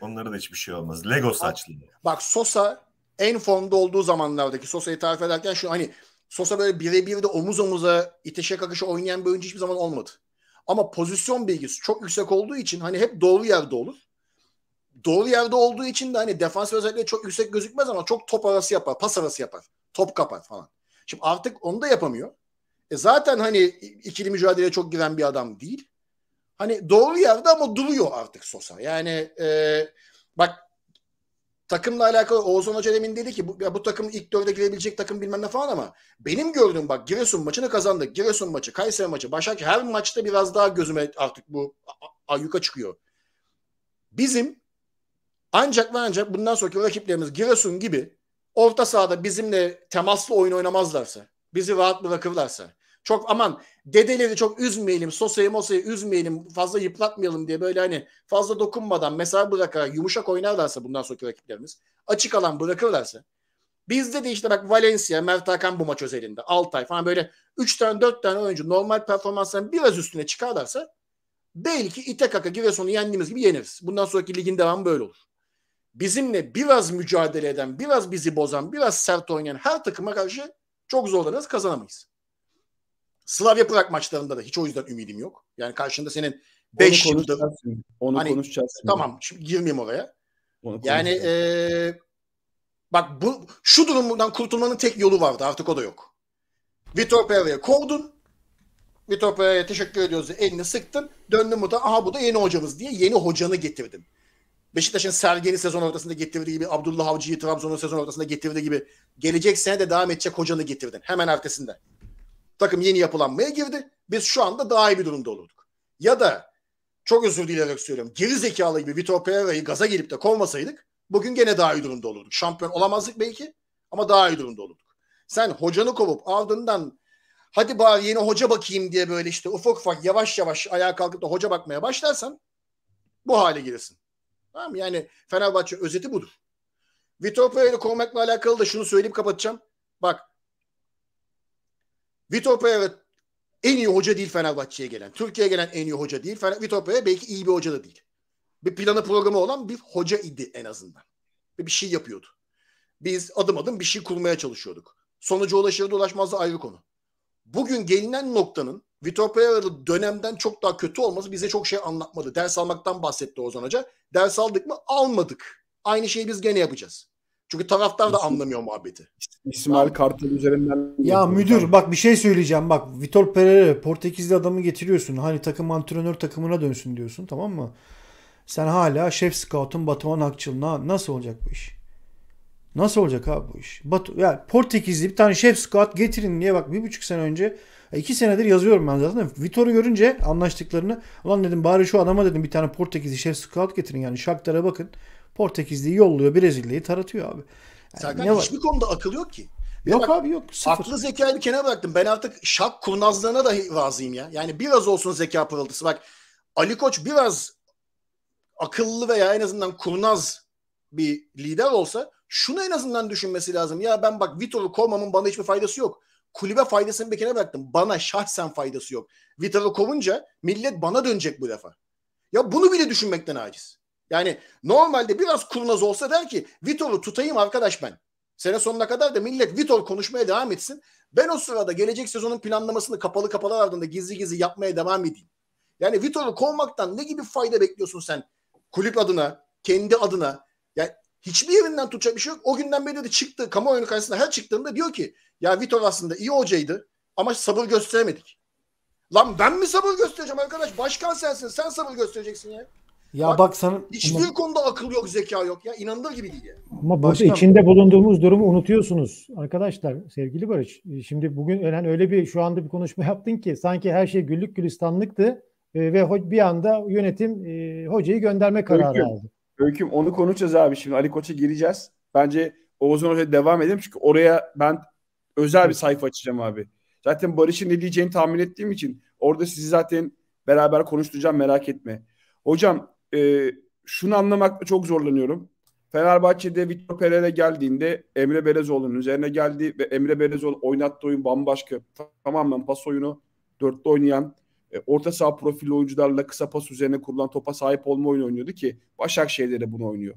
Onlara da hiçbir şey olmaz. Lego saçlı. Bak, bak Sosa en formda olduğu zamanlardaki Sosa'yı tarif ederken şu hani Sosa böyle birebir de omuz omuza iteşe kakışa oynayan bir oyuncu hiçbir zaman olmadı. Ama pozisyon bilgisi çok yüksek olduğu için hani hep doğru yerde olur. Doğru yerde olduğu için de hani defans özellikle çok yüksek gözükmez ama çok top arası yapar, pas arası yapar, top kapar falan. Şimdi artık onu da yapamıyor. E zaten hani ikili mücadeleye çok giren bir adam değil. Hani doğru yerde ama duruyor artık Sosa. Yani e, bak takımla alakalı Oğuzhan Hoca demin dedi ki bu, ya bu takım ilk dörde girebilecek takım bilmem ne falan ama benim gördüğüm bak Giresun maçını kazandı, Giresun maçı, Kayseri maçı, Başak her maçta biraz daha gözüme artık bu ayyuka çıkıyor. Bizim ancak ve ancak bundan sonraki rakiplerimiz Giresun gibi orta sahada bizimle temaslı oyun oynamazlarsa, bizi rahat bırakırlarsa, çok aman dedeleri çok üzmeyelim, sosayı mosayı üzmeyelim, fazla yıpratmayalım diye böyle hani fazla dokunmadan mesafe bırakarak yumuşak oynarlarsa bundan sonraki rakiplerimiz açık alan bırakırlarsa bizde de işte bak Valencia, Mert Hakan bu maç özelinde, Altay falan böyle 3 tane 4 tane oyuncu normal performansların biraz üstüne çıkarlarsa belki ite kaka Giresun'u yendiğimiz gibi yeniriz. Bundan sonraki ligin devamı böyle olur. Bizimle biraz mücadele eden, biraz bizi bozan, biraz sert oynayan her takıma karşı çok zorlanırız, kazanamayız. Slavia Prag maçlarında da hiç o yüzden ümidim yok. Yani karşında senin 5 yıldır. Onu hani, konuşacağız. Tamam şimdi girmeyeyim oraya. Onu yani e, bak bu şu durumdan kurtulmanın tek yolu vardı artık o da yok. Vitor Pereira'ya kovdun. Vitor Pereira'ya teşekkür ediyoruz elini sıktın. Döndün bu da aha bu da yeni hocamız diye yeni hocanı getirdin. Beşiktaş'ın Sergen'i sezon ortasında getirdiği gibi, Abdullah Avcı'yı Trabzon'un sezon ortasında getirdiği gibi gelecek sene de devam edecek hocanı getirdin. Hemen ertesinde. Takım yeni yapılanmaya girdi. Biz şu anda daha iyi bir durumda olurduk. Ya da çok özür dileyerek söylüyorum. Geri zekalı gibi Vitor Pereira'yı gaza gelip de kovmasaydık bugün gene daha iyi durumda olurduk. Şampiyon olamazdık belki ama daha iyi durumda olurduk. Sen hocanı kovup ardından hadi bari yeni hoca bakayım diye böyle işte ufak ufak yavaş yavaş ayağa kalkıp da hoca bakmaya başlarsan bu hale girersin. Tamam Yani Fenerbahçe özeti budur. Vitor Pereira'yı kovmakla alakalı da şunu söyleyip kapatacağım. Bak Vitor Pereira en iyi hoca değil Fenerbahçe'ye gelen. Türkiye'ye gelen en iyi hoca değil. Fener, Vitor Pereira belki iyi bir hoca da değil. Bir planı programı olan bir hoca idi en azından. Ve bir şey yapıyordu. Biz adım adım bir şey kurmaya çalışıyorduk. Sonuca ulaşır ulaşmazdı ulaşmaz da ayrı konu. Bugün gelinen noktanın Vitor Pereira'lı dönemden çok daha kötü olması bize çok şey anlatmadı. Ders almaktan bahsetti Ozan Hoca. Ders aldık mı? Almadık. Aynı şeyi biz gene yapacağız. Çünkü taraftar da anlamıyor muhabbeti. İsmail Kartal üzerinden. Ya müdür bak bir şey söyleyeceğim. Bak Vitor Pereira Portekizli adamı getiriyorsun. Hani takım antrenör takımına dönsün diyorsun tamam mı? Sen hala şef scout'un Batuhan Akçıl'ına nasıl olacak bu iş? Nasıl olacak abi bu iş? Batu, yani Portekizli bir tane şef scout getirin diye bak bir buçuk sene önce e, iki senedir yazıyorum ben zaten. Vitor'u görünce anlaştıklarını. Ulan dedim bari şu adama dedim bir tane Portekizli şef scout getirin yani şartlara bakın. Portekizli'yi yolluyor, Brezilya'yı taratıyor abi. Yani Serkan ne hiçbir var? konuda akıl yok ki. Bir yok bak, abi yok. Sıfır. Aklı zekayı bir kenara bıraktım. Ben artık şak kurnazlığına da razıyım ya. Yani biraz olsun zeka pırıltısı. Bak Ali Koç biraz akıllı veya en azından kurnaz bir lider olsa şunu en azından düşünmesi lazım. Ya ben bak Vitor'u kovmamın bana hiçbir faydası yok. Kulübe faydasını bir kenara bıraktım. Bana şahsen faydası yok. Vitor'u kovunca millet bana dönecek bu defa. Ya bunu bile düşünmekten aciz. Yani normalde biraz kurnaz olsa der ki Vitor'u tutayım arkadaş ben. Sene sonuna kadar da millet Vitor konuşmaya devam etsin. Ben o sırada gelecek sezonun planlamasını kapalı kapalı ardında gizli gizli yapmaya devam edeyim. Yani Vitor'u kovmaktan ne gibi fayda bekliyorsun sen? Kulüp adına, kendi adına. Yani hiçbir yerinden tutacak bir şey yok. O günden beri de çıktı kamuoyunun karşısında her çıktığında diyor ki ya Vitor aslında iyi hocaydı ama sabır gösteremedik. Lan ben mi sabır göstereceğim arkadaş? Başkan sensin. Sen sabır göstereceksin ya. Ya bak, bak sana hiçbir ama... konuda akıl yok, zeka yok ya. İnanılır gibi değil. Ama burada içinde bulunduğumuz durumu unutuyorsunuz arkadaşlar. Sevgili Barış, şimdi bugün Ölen öyle bir şu anda bir konuşma yaptın ki sanki her şey güllük gülistanlıktı e, ve bir anda yönetim e, hocayı gönderme kararı Öyküm, aldı. Öyküm onu konuşacağız abi şimdi Ali Koç'a gireceğiz. Bence Oğuzhan Hoca'ya devam edelim çünkü oraya ben özel bir sayfa açacağım abi. Zaten Barış'ın ne diyeceğini tahmin ettiğim için orada sizi zaten beraber konuşturacağım merak etme. Hocam e, şunu anlamakta çok zorlanıyorum. Fenerbahçe'de Vitor Pereira geldiğinde Emre Belezoğlu'nun üzerine geldi ve Emre Belezoğlu oynattığı oyun bambaşka. Tamamen pas oyunu dörtlü oynayan e, orta saha profilli oyuncularla kısa pas üzerine kurulan topa sahip olma oyunu oynuyordu ki Başakşehir'de de bunu oynuyor.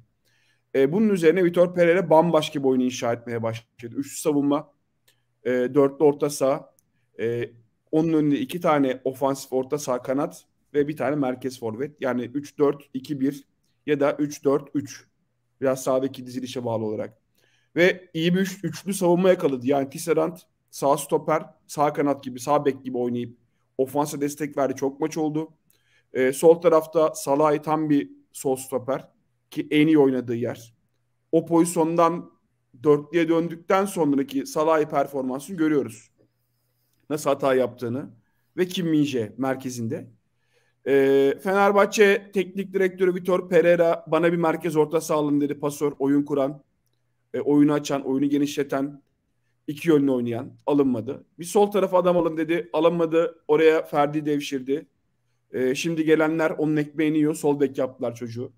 E, bunun üzerine Vitor Pereira bambaşka bir oyunu inşa etmeye başladı. Üçlü savunma, e, dörtlü orta saha, e, onun önünde iki tane ofansif orta saha kanat ve bir tane merkez forvet. Yani 3-4-2-1 ya da 3-4-3. Biraz sağdaki dizilişe bağlı olarak. Ve iyi bir üç, üçlü savunma yakaladı. Yani Tisserand sağ stoper, sağ kanat gibi, sağ bek gibi oynayıp ofansa destek verdi. Çok maç oldu. Ee, sol tarafta Salah'ı tam bir sol stoper ki en iyi oynadığı yer. O pozisyondan dörtlüye döndükten sonraki Salah'ı performansını görüyoruz. Nasıl hata yaptığını ve Kim Minje merkezinde. E, Fenerbahçe teknik direktörü Vitor Pereira bana bir merkez orta sağlam dedi. Pasör, oyun kuran, e, oyunu açan, oyunu genişleten, iki yönlü oynayan alınmadı. Bir sol tarafa adam alın dedi. Alınmadı. Oraya Ferdi devşirdi. E, şimdi gelenler onun ekmeğini yiyor. Sol bek yaptılar çocuğu.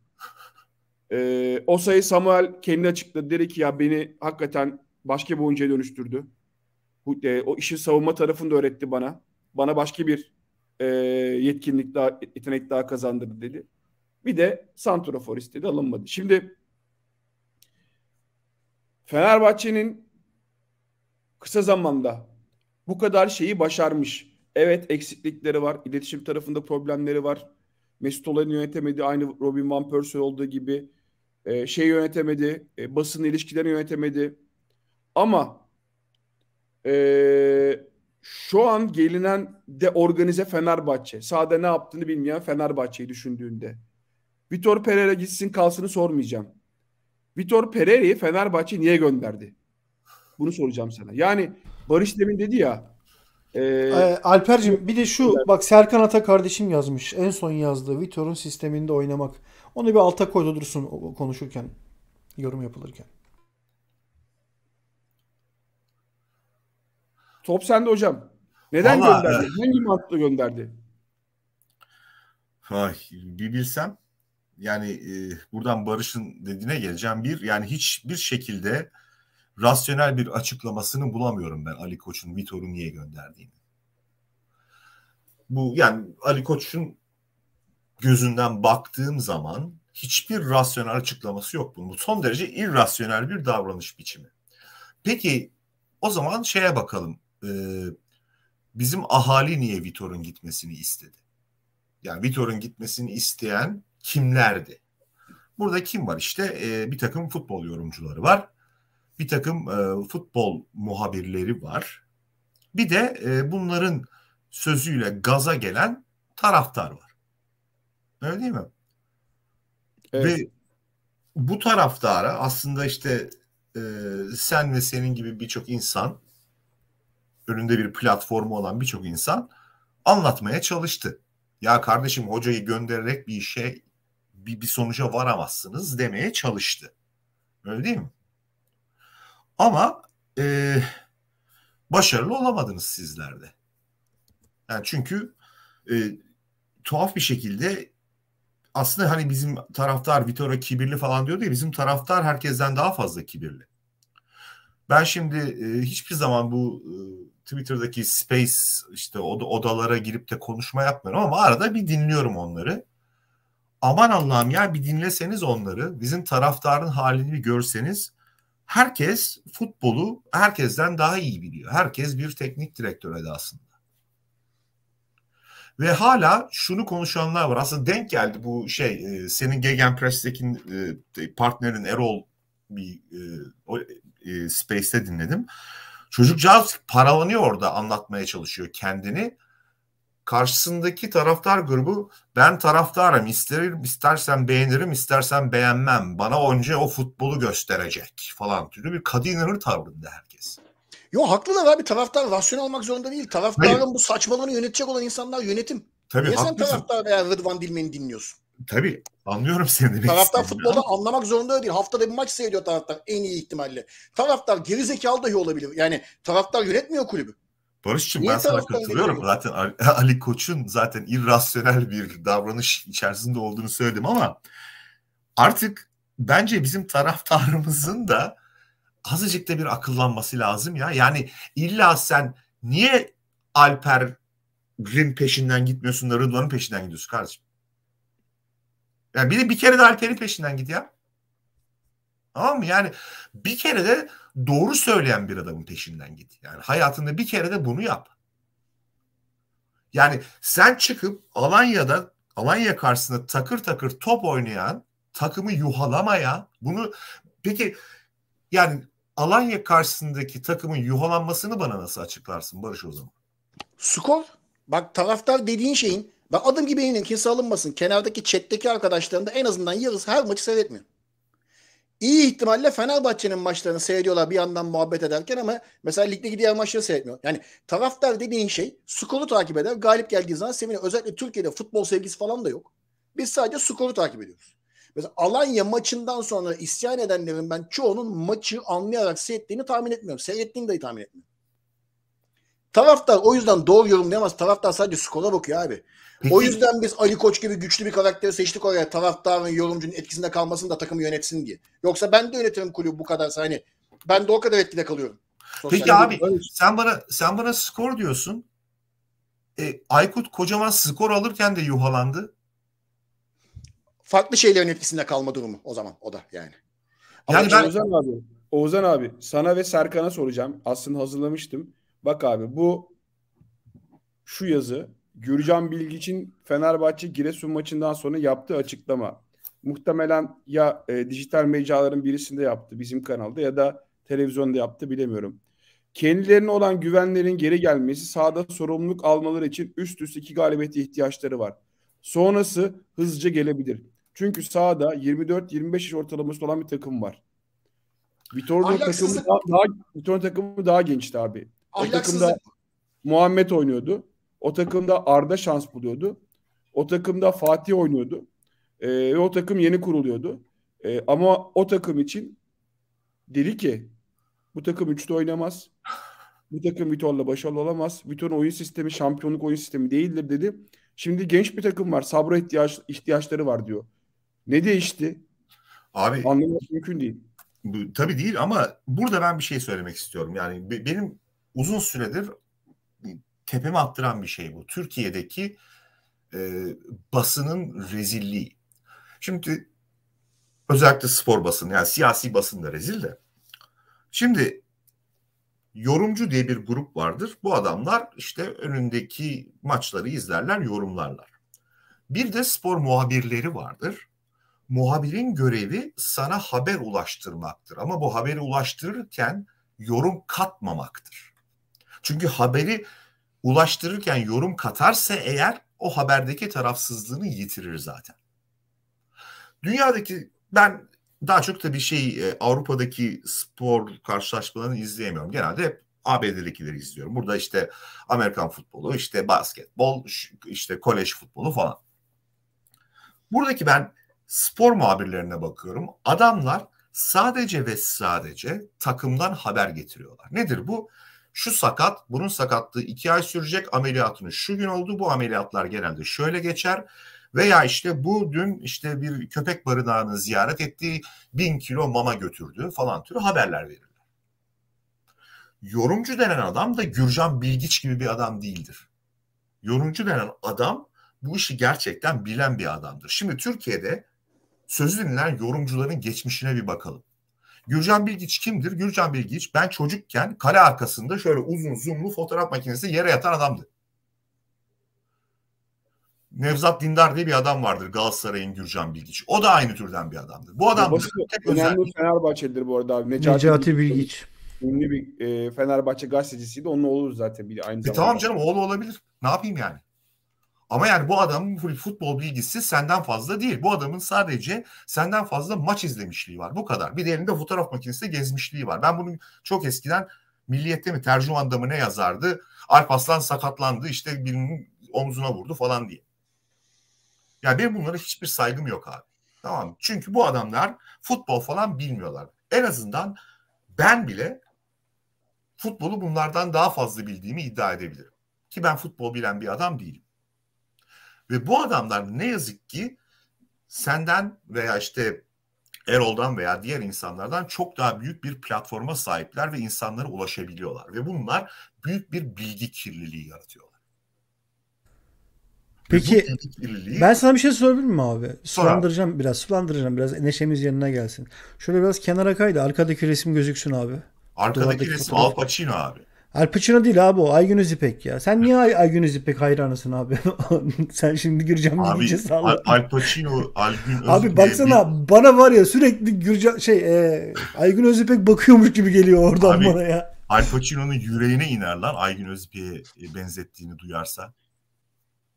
E, ee, o sayı Samuel kendi açıkladı. Dedi ki ya beni hakikaten başka bir oyuncuya dönüştürdü. E, o işi savunma tarafında öğretti bana. Bana başka bir e, yetkinlik daha, yetenek daha kazandırdı dedi. Bir de Santrofor istedi alınmadı. Şimdi Fenerbahçe'nin kısa zamanda bu kadar şeyi başarmış. Evet eksiklikleri var. iletişim tarafında problemleri var. Mesut Olay'ın yönetemedi. Aynı Robin Van Persie olduğu gibi e, şey yönetemedi. E, basın ilişkilerini yönetemedi. Ama e, şu an gelinen de organize Fenerbahçe. Sade ne yaptığını bilmeyen Fenerbahçe'yi düşündüğünde. Vitor Pereira gitsin kalsını sormayacağım. Vitor Pereira'yı Fenerbahçe niye gönderdi? Bunu soracağım sana. Yani Barış demin dedi ya. E, ee, Alper'cim bir de şu bak Serkan Ata kardeşim yazmış. En son yazdığı Vitor'un sisteminde oynamak. Onu bir alta koyda dursun konuşurken. Yorum yapılırken. Top sende hocam. Neden Vallahi, gönderdi? E... Hangi mantıkla gönderdi? Ay, bir bilsem yani e, buradan Barış'ın dediğine geleceğim bir yani hiçbir şekilde rasyonel bir açıklamasını bulamıyorum ben Ali Koç'un Vitor'u niye gönderdiğini. Bu yani Ali Koç'un gözünden baktığım zaman hiçbir rasyonel açıklaması yok bunun. Bu son derece irrasyonel bir davranış biçimi. Peki o zaman şeye bakalım e, bizim ahali niye Vitor'un gitmesini istedi? Yani Vitor'un gitmesini isteyen kimlerdi? Burada kim var? İşte e, bir takım futbol yorumcuları var. Bir takım e, futbol muhabirleri var. Bir de e, bunların sözüyle gaza gelen taraftar var. Öyle değil mi? Evet. Ve bu taraftara aslında işte e, sen ve senin gibi birçok insan önünde bir platformu olan birçok insan anlatmaya çalıştı. Ya kardeşim hocayı göndererek bir işe bir, bir sonuca varamazsınız demeye çalıştı. Öyle değil mi? Ama e, başarılı olamadınız sizlerde. Yani çünkü e, tuhaf bir şekilde aslında hani bizim taraftar Vitora kibirli falan diyor diye bizim taraftar herkesten daha fazla kibirli. Ben şimdi e, hiçbir zaman bu e, Twitter'daki space işte od- odalara girip de konuşma yapmıyorum ama arada bir dinliyorum onları. Aman Allah'ım ya bir dinleseniz onları, bizim taraftarın halini bir görseniz herkes futbolu herkesten daha iyi biliyor. Herkes bir teknik direktör edasında. Ve hala şunu konuşanlar var. Aslında denk geldi bu şey e, senin Gegen Press'teki e, partnerin Erol bir e, e, Space'te dinledim. Çocukcağız paralanıyor orada anlatmaya çalışıyor kendini. Karşısındaki taraftar grubu ben taraftarım isterim istersen beğenirim istersen beğenmem bana önce o futbolu gösterecek falan türlü bir kadı inanır tavrında herkes. Yo haklılar abi taraftar rasyon olmak zorunda değil. Taraftarın Hayır. bu saçmalığını yönetecek olan insanlar yönetim. Tabii, Niye haklısın. sen taraftar veya Rıdvan Dilmen'i dinliyorsun? Tabii anlıyorum seni demek Taraftar futbolda anlamak zorunda değil. Haftada bir maç seyrediyor taraftar en iyi ihtimalle. Taraftar geri zekalı dahi olabilir. Yani taraftar yönetmiyor kulübü. Barış'cığım ben sana katılıyorum. Zaten Ali, Ali Koç'un zaten irrasyonel bir davranış içerisinde olduğunu söyledim ama artık bence bizim taraftarımızın da azıcık da bir akıllanması lazım ya. Yani illa sen niye Alper'in peşinden gitmiyorsun da Rıdvan'ın peşinden gidiyorsun kardeşim? Yani bir de bir kere de Alter'in peşinden git ya. Tamam mı? Yani bir kere de doğru söyleyen bir adamın peşinden git. Yani hayatında bir kere de bunu yap. Yani sen çıkıp Alanya'da Alanya karşısında takır takır top oynayan takımı yuhalamaya bunu peki yani Alanya karşısındaki takımın yuhalanmasını bana nasıl açıklarsın Barış o zaman? Skor. Bak taraftar dediğin şeyin ben adım gibi eminim kimse alınmasın. Kenardaki chatteki arkadaşların en azından yarısı her maçı seyretmiyor. İyi ihtimalle Fenerbahçe'nin maçlarını seyrediyorlar bir yandan muhabbet ederken ama mesela ligdeki diğer maçları seyretmiyor. Yani taraftar dediğin şey skoru takip eder. Galip geldiği zaman seviniyor. Özellikle Türkiye'de futbol sevgisi falan da yok. Biz sadece skoru takip ediyoruz. Mesela Alanya maçından sonra isyan edenlerin ben çoğunun maçı anlayarak seyrettiğini tahmin etmiyorum. Seyrettiğini de tahmin etmiyorum. Taraftar o yüzden doğru yorumlayamaz. Taraftar sadece skora bakıyor abi. O yüzden biz Ali Koç gibi güçlü bir karakteri seçtik oraya. Taraftarın, yorumcunun etkisinde kalmasın da takımı yönetsin diye. Yoksa ben de yönetirim kulübü bu kadar. Hani ben de o kadar etkide kalıyorum. Sosyal Peki abi sen bana sen bana skor diyorsun. E, Aykut kocaman skor alırken de yuhalandı. Farklı şeylerin etkisinde kalma durumu o zaman o da yani. Ama yani ben... Oğuzhan abi, Oğuzhan abi sana ve Serkan'a soracağım. Aslında hazırlamıştım. Bak abi bu şu yazı Gürcan Bilgiç'in Fenerbahçe Giresun maçından sonra yaptığı açıklama. Muhtemelen ya e, dijital mecraların birisinde yaptı bizim kanalda ya da televizyonda yaptı bilemiyorum. Kendilerine olan güvenlerin geri gelmesi sahada sorumluluk almaları için üst üste iki galibiyete ihtiyaçları var. Sonrası hızlıca gelebilir. Çünkü sahada 24-25 yaş ortalaması olan bir takım var. Vitor'un takımı daha, daha, takımı daha gençti abi. O takımda Muhammed oynuyordu. O takımda Arda şans buluyordu. O takımda Fatih oynuyordu. E, ve o takım yeni kuruluyordu. E, ama o takım için dedi ki bu takım üçte oynamaz. Bu takım Vitor'la başarılı olamaz. Vitor'un oyun sistemi şampiyonluk oyun sistemi değildir dedi. Şimdi genç bir takım var. Sabra ihtiyaç, ihtiyaçları var diyor. Ne değişti? Abi anlamak mümkün değil. Bu, tabii değil ama burada ben bir şey söylemek istiyorum. Yani benim uzun süredir e, tepemi attıran bir şey bu. Türkiye'deki e, basının rezilliği. Şimdi özellikle spor basını yani siyasi basın da rezil de. Şimdi yorumcu diye bir grup vardır. Bu adamlar işte önündeki maçları izlerler, yorumlarlar. Bir de spor muhabirleri vardır. Muhabirin görevi sana haber ulaştırmaktır. Ama bu haberi ulaştırırken yorum katmamaktır. Çünkü haberi ulaştırırken yorum katarsa eğer o haberdeki tarafsızlığını yitirir zaten. Dünyadaki ben daha çok da bir şey e, Avrupa'daki spor karşılaşmalarını izleyemiyorum. Genelde hep ABD'dekileri izliyorum. Burada işte Amerikan futbolu, işte basketbol, işte kolej futbolu falan. Buradaki ben spor muhabirlerine bakıyorum. Adamlar sadece ve sadece takımdan haber getiriyorlar. Nedir bu? şu sakat, bunun sakatlığı iki ay sürecek ameliyatını şu gün oldu bu ameliyatlar genelde şöyle geçer. Veya işte bu dün işte bir köpek barınağını ziyaret ettiği bin kilo mama götürdü falan türü haberler verirler. Yorumcu denen adam da Gürcan Bilgiç gibi bir adam değildir. Yorumcu denen adam bu işi gerçekten bilen bir adamdır. Şimdi Türkiye'de sözü dinlen yorumcuların geçmişine bir bakalım. Gürcan Bilgiç kimdir? Gürcan Bilgiç ben çocukken kale arkasında şöyle uzun zoomlu fotoğraf makinesi yere yatan adamdı. Nevzat Dindar diye bir adam vardır Galatasaray'ın Gürcan Bilgiç. O da aynı türden bir adamdır. Bu adam tek önemli özellik. Fenerbahçelidir bu arada abi. Necati, Necati Bilgiç. Ünlü bir e, Fenerbahçe gazetecisiydi. Onun oğlu zaten bir aynı e, zamanda. E, tamam canım oğlu olabilir. Ne yapayım yani? Ama yani bu adamın futbol bilgisi senden fazla değil. Bu adamın sadece senden fazla maç izlemişliği var. Bu kadar. Bir de elinde fotoğraf makinesi gezmişliği var. Ben bunu çok eskiden Milliyet'te mi tercümanda mı ne yazardı? Alp Aslan sakatlandı işte birinin omzuna vurdu falan diye. Ya yani benim bunlara hiçbir saygım yok abi. Tamam Çünkü bu adamlar futbol falan bilmiyorlar. En azından ben bile futbolu bunlardan daha fazla bildiğimi iddia edebilirim. Ki ben futbol bilen bir adam değilim. Ve bu adamlar ne yazık ki senden veya işte Erol'dan veya diğer insanlardan çok daha büyük bir platforma sahipler ve insanlara ulaşabiliyorlar. Ve bunlar büyük bir bilgi kirliliği yaratıyorlar. Peki kirliliği... ben sana bir şey sorabilir miyim abi? Sulandıracağım Sonra. biraz, sulandıracağım biraz. Neşemiz yanına gelsin. Şöyle biraz kenara kaydı, arkadaki resim gözüksün abi. Arkadaki Duvardaki resim fotoğraf. Al Pacino abi. Al Pacino değil abi o. Aygün İpek ya. Sen niye Ay Aygün İpek hayranısın abi? Sen şimdi gireceğim abi, diyeceğiz Allah. Al, Al Pacino, Aygün Özüpek. Abi baksana bir... bana var ya sürekli Gürcan şey e, Aygün Özüpek bakıyormuş gibi geliyor oradan abi, bana ya. Al Pacino'nun yüreğine iner lan Aygün Özüpek'e benzettiğini duyarsa.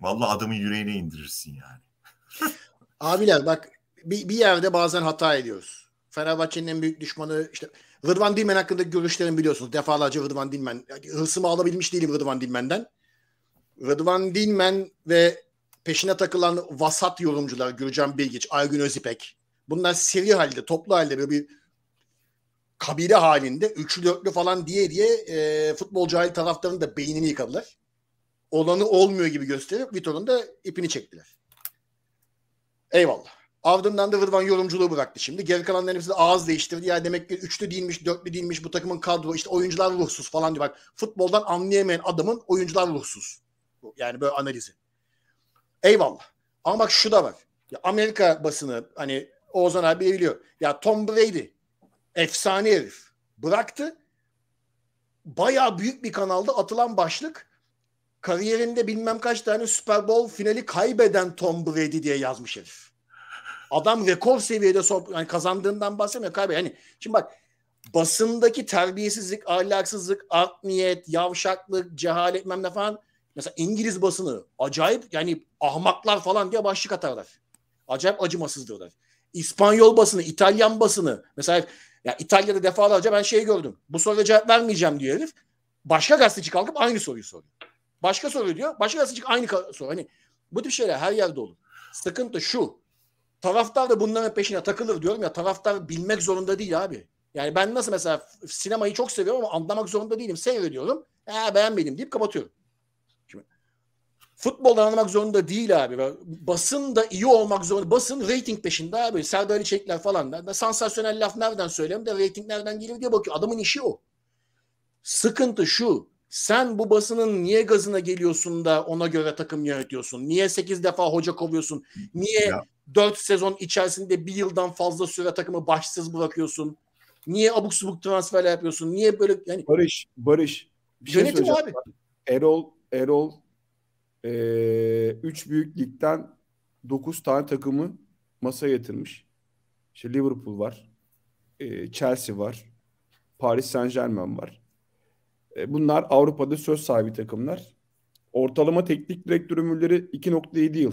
Vallahi adamın yüreğine indirirsin yani. Abiler bak bir, bir yerde bazen hata ediyoruz. Fenerbahçe'nin en büyük düşmanı işte Rıdvan Dilmen hakkında görüşlerimi biliyorsunuz. Defalarca Rıdvan Dilmen. Yani hırsımı alabilmiş değilim Rıdvan Dilmen'den. Rıdvan Dilmen ve peşine takılan vasat yorumcular Gürcan Bilgiç, Aygün Özipek. Bunlar seri halde, toplu halde böyle bir kabile halinde üçlü dörtlü falan diye diye e, futbol cahil taraftarının da beynini yıkadılar. Olanı olmuyor gibi gösterip Vitor'un da ipini çektiler. Eyvallah. Ardından da Rıdvan yorumculuğu bıraktı şimdi. Geri kalanların hepsi de ağız değiştirdi. yani demek ki üçlü değilmiş, dörtlü değilmiş bu takımın kadro. işte oyuncular ruhsuz falan diyor. Bak futboldan anlayamayan adamın oyuncular ruhsuz. Yani böyle analizi. Eyvallah. Ama bak şu da var. Ya Amerika basını hani Oğuzhan abi biliyor. Ya Tom Brady efsane herif. Bıraktı. Baya büyük bir kanalda atılan başlık kariyerinde bilmem kaç tane Super Bowl finali kaybeden Tom Brady diye yazmış herif. Adam rekor seviyede sohbet, yani kazandığından bahsetmiyor kaybı. Yani şimdi bak basındaki terbiyesizlik, ahlaksızlık, art niyet, yavşaklık, cehalet memle falan mesela İngiliz basını acayip yani ahmaklar falan diye başlık atarlar. Acayip acımasızdırlar. İspanyol basını, İtalyan basını mesela ya İtalya'da defalarca ben şey gördüm. Bu soruya cevap vermeyeceğim diyor herif. Başka gazeteci kalkıp aynı soruyu soruyor. Başka soru diyor. Başka gazeteci aynı soru. Hani bu tip şeyler her yerde olur. Sıkıntı şu taraftar da bunların peşine takılır diyorum ya taraftar bilmek zorunda değil abi. Yani ben nasıl mesela sinemayı çok seviyorum ama anlamak zorunda değilim. Seyrediyorum. Ee, beğenmedim deyip kapatıyorum. Şimdi, futboldan anlamak zorunda değil abi. Basın da iyi olmak zorunda. Basın reyting peşinde abi. Serdar Ali Çekler falan. Da, sansasyonel laf nereden söyleyeyim de reyting nereden gelir diye bakıyor. Adamın işi o. Sıkıntı şu. Sen bu basının niye gazına geliyorsun da ona göre takım yönetiyorsun? Niye 8 defa hoca kovuyorsun? Niye ya. 4 sezon içerisinde bir yıldan fazla süre takımı başsız bırakıyorsun? Niye abuk subuk transferler yapıyorsun? Niye böyle yani Barış Barış bir şey yönetim abi. Erol Erol 3 ee, üç büyük ligden 9 tane takımı masaya yatırmış. İşte Liverpool var. E, Chelsea var. Paris Saint Germain var. E, bunlar Avrupa'da söz sahibi takımlar. Ortalama teknik direktör ömürleri 2.7 yıl.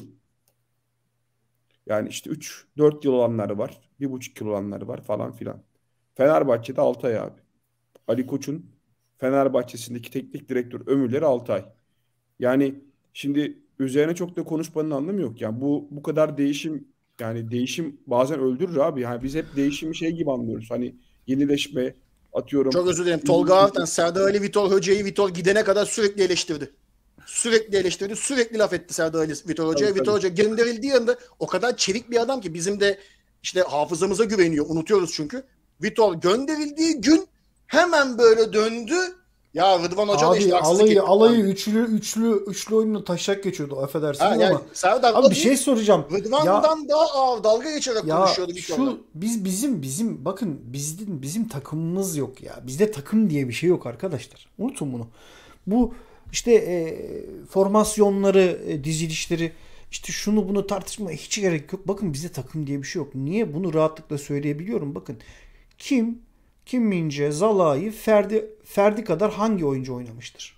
Yani işte 3-4 yıl olanları var. 1,5 yıl olanları var falan filan. Fenerbahçe'de ay abi. Ali Koç'un Fenerbahçe'sindeki teknik direktör ömürleri ay. Yani şimdi üzerine çok da konuşmanın anlamı yok. Yani bu bu kadar değişim yani değişim bazen öldürür abi. Yani biz hep değişimi şey gibi anlıyoruz. Hani yenileşme atıyorum. Çok özür dilerim. Tolga Altan Serdar Ali Vitol, Hoca'yı Vitol gidene kadar sürekli eleştirdi. Sürekli eleştirdi. Sürekli laf etti Serdar Ali Vitor Hoca'ya. Vitor Hoca gönderildiği anda o kadar çevik bir adam ki bizim de işte hafızamıza güveniyor. Unutuyoruz çünkü. Vitor gönderildiği gün hemen böyle döndü. Ya Rıdvan Hoca Abi, da işte alayı, etti. alayı üçlü üçlü üçlü oyununu taşak geçiyordu affedersin ha, ama. Yani, Serdar Abi bir şey soracağım. Rıdvan'dan ya, daha ağır dalga geçerek ya, konuşuyordu Vitor'la. Şu biz bizim bizim bakın bizim bizim takımımız yok ya. Bizde takım diye bir şey yok arkadaşlar. Unutun bunu. Bu işte e, formasyonları, e, dizilişleri işte şunu bunu tartışmaya hiç gerek yok. Bakın bize takım diye bir şey yok. Niye bunu rahatlıkla söyleyebiliyorum? Bakın kim Kim Mince, Zalai, Ferdi Ferdi kadar hangi oyuncu oynamıştır?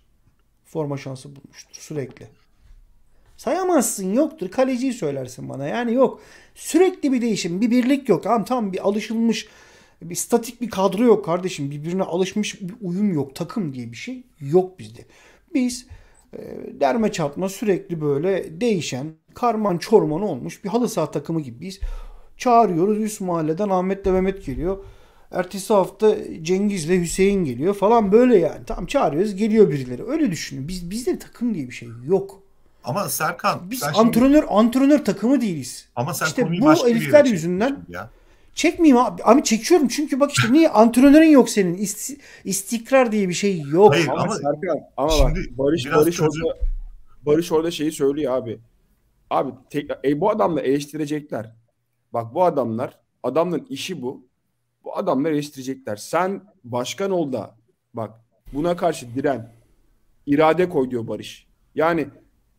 Forma şansı bulmuştur sürekli. Sayamazsın yoktur. Kaleciyi söylersin bana. Yani yok. Sürekli bir değişim, bir birlik yok. Tamam tam bir alışılmış bir statik bir kadro yok kardeşim. Birbirine alışmış bir uyum yok. Takım diye bir şey yok bizde. Biz e, derme çatma sürekli böyle değişen karman çorman olmuş bir halı saha takımı gibiyiz. Çağırıyoruz üst mahalleden ve Mehmet geliyor. Ertesi hafta Cengiz'le Hüseyin geliyor falan böyle yani. Tam çağırıyoruz geliyor birileri. Öyle düşünün. Biz bizde takım diye bir şey yok. Ama Serkan biz antrenör şimdi... antrenör takımı değiliz. Ama sen işte bu elifler yüzünden ya. Çekmeyeyim abi. Abi çekiyorum çünkü bak işte niye antrenörün yok senin. İst, istikrar diye bir şey yok. Hayır, ama, Serkan, ama bak Barış Barış çözüm... orada Barış orada şeyi söylüyor abi. Abi tek, e, bu adamla eleştirecekler. Bak bu adamlar adamların işi bu. Bu adamlar eleştirecekler. Sen başkan ol da bak buna karşı diren irade koy diyor Barış. Yani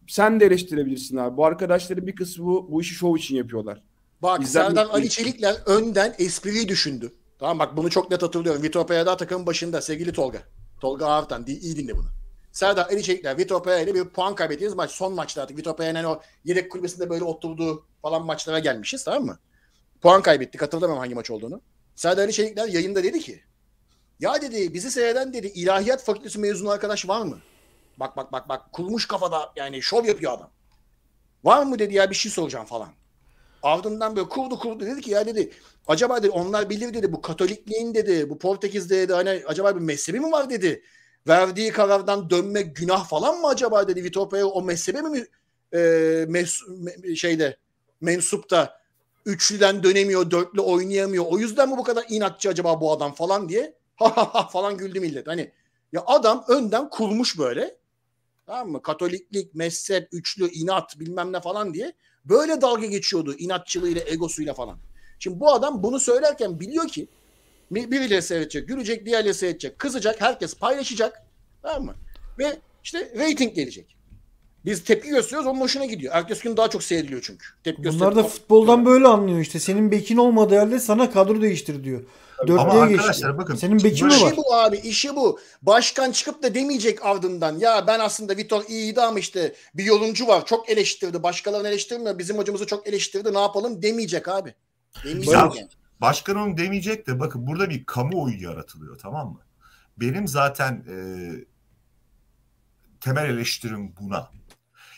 sen de eleştirebilirsin abi. Bu arkadaşların bir kısmı bu, bu işi şov için yapıyorlar. Bak Serdar Ali Çelikler önden espriyi düşündü. Tamam bak bunu çok net hatırlıyorum. Vitor Pereira takımın başında sevgili Tolga. Tolga Artan iyi dinle bunu. Serdar Ali Çelikler Vitor Pereira bir puan kaybettiğiniz maç son maçta artık. Vitor Pereira'nın hani o yedek kulübesinde böyle oturduğu falan maçlara gelmişiz tamam mı? Puan kaybettik hatırlamam hangi maç olduğunu. Serdar Ali Çelikler yayında dedi ki ya dedi bizi seyreden dedi ilahiyat fakültesi mezunu arkadaş var mı? Bak bak bak bak kurmuş kafada yani şov yapıyor adam. Var mı dedi ya bir şey soracağım falan. Ardından böyle kurdu kurdu dedi ki ya dedi acaba dedi onlar bilir dedi bu Katolikliğin dedi bu portekiz dedi hani acaba bir mezhebi mi var dedi. Verdiği karardan dönme günah falan mı acaba dedi Vitor Pereira o mezhebe mi e, mes, me, şeyde mensupta üçlüden dönemiyor dörtlü oynayamıyor o yüzden mi bu kadar inatçı acaba bu adam falan diye ha ha ha falan güldü millet hani ya adam önden kurmuş böyle tamam mı Katoliklik mezhep üçlü inat bilmem ne falan diye Böyle dalga geçiyordu inatçılığıyla, egosuyla falan. Şimdi bu adam bunu söylerken biliyor ki biriyle seyredecek, gülecek, diğerle seyredecek, kızacak, herkes paylaşacak. Tamam mı? Ve işte reyting gelecek. Biz tepki gösteriyoruz onun hoşuna gidiyor. Ertesi gün daha çok seyrediliyor çünkü. Tepki Bunlar da futboldan böyle anlıyor işte. Senin bekin olmadığı yerde sana kadro değiştir diyor. Dörtlüğe geçti. Bakın, Senin bekin mi var? İşi bu abi işi bu. Başkan çıkıp da demeyecek ardından. Ya ben aslında Vitor iyiydi ama işte bir yoluncu var. Çok eleştirdi. Başkalarını eleştirmiyor. Bizim hocamızı çok eleştirdi. Ne yapalım demeyecek abi. Demeyecek ya, yani. Başkan onu demeyecek de bakın burada bir kamuoyu yaratılıyor tamam mı? Benim zaten e, temel eleştirim buna.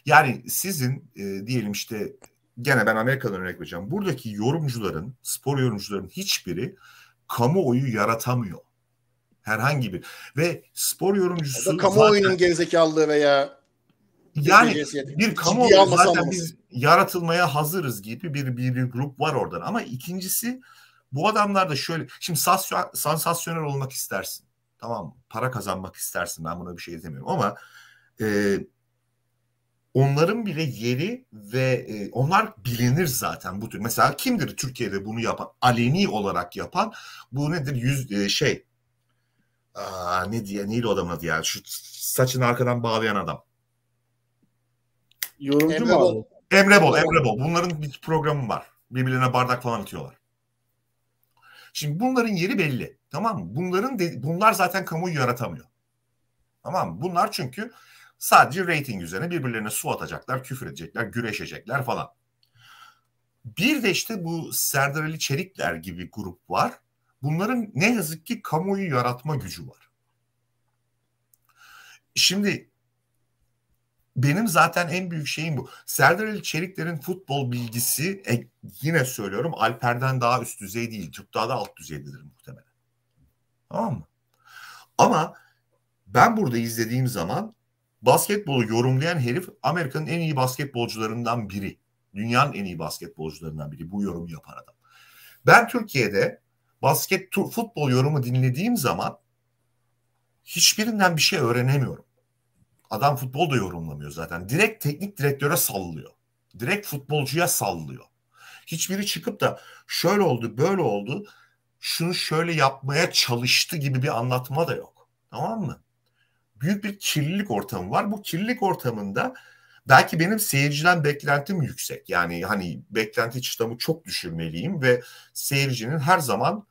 Yani sizin e, diyelim işte gene ben Amerika'dan örnek vereceğim. Buradaki yorumcuların, spor yorumcuların hiçbiri kamuoyu yaratamıyor. Herhangi bir. Ve spor yorumcusu... kamuoyunun zaten... gerizekalılığı veya... Yani bir kamuoyu zaten almasın. biz yaratılmaya hazırız gibi bir, bir, bir grup var oradan. Ama ikincisi bu adamlar da şöyle... Şimdi sansasyon, sansasyonel olmak istersin. Tamam para kazanmak istersin ben buna bir şey demiyorum ama... E, onların bile yeri ve e, onlar bilinir zaten bu tür. Mesela kimdir Türkiye'de bunu yapan, aleni olarak yapan? Bu nedir? Yüz e, şey Aa, ne diye neydi o adamın adı ya? Şu saçını arkadan bağlayan adam. Yorumcu Emre mu Emre Bol, Emre Bol. Bunların bir programı var. Birbirlerine bardak falan atıyorlar. Şimdi bunların yeri belli. Tamam mı? Bunların de, bunlar zaten kamuoyu yaratamıyor. Tamam mı? Bunlar çünkü Sadece rating üzerine birbirlerine su atacaklar, küfür edecekler, güreşecekler falan. Bir de işte bu Serdar Ali Çelikler gibi grup var. Bunların ne yazık ki kamuoyu yaratma gücü var. Şimdi benim zaten en büyük şeyim bu. Serdar Ali Çelikler'in futbol bilgisi e, yine söylüyorum Alper'den daha üst düzey değil. Çok daha da alt düzeydedir muhtemelen. Tamam mı? Ama ben burada izlediğim zaman basketbolu yorumlayan herif Amerika'nın en iyi basketbolcularından biri. Dünyanın en iyi basketbolcularından biri bu yorumu yapan adam. Ben Türkiye'de basket futbol yorumu dinlediğim zaman hiçbirinden bir şey öğrenemiyorum. Adam futbol da yorumlamıyor zaten. Direkt teknik direktöre sallıyor. Direkt futbolcuya sallıyor. Hiçbiri çıkıp da şöyle oldu, böyle oldu, şunu şöyle yapmaya çalıştı gibi bir anlatma da yok. Tamam mı? büyük bir kirlilik ortamı var. Bu kirlilik ortamında belki benim seyirciden beklentim yüksek. Yani hani beklenti çıtamı çok düşürmeliyim ve seyircinin her zaman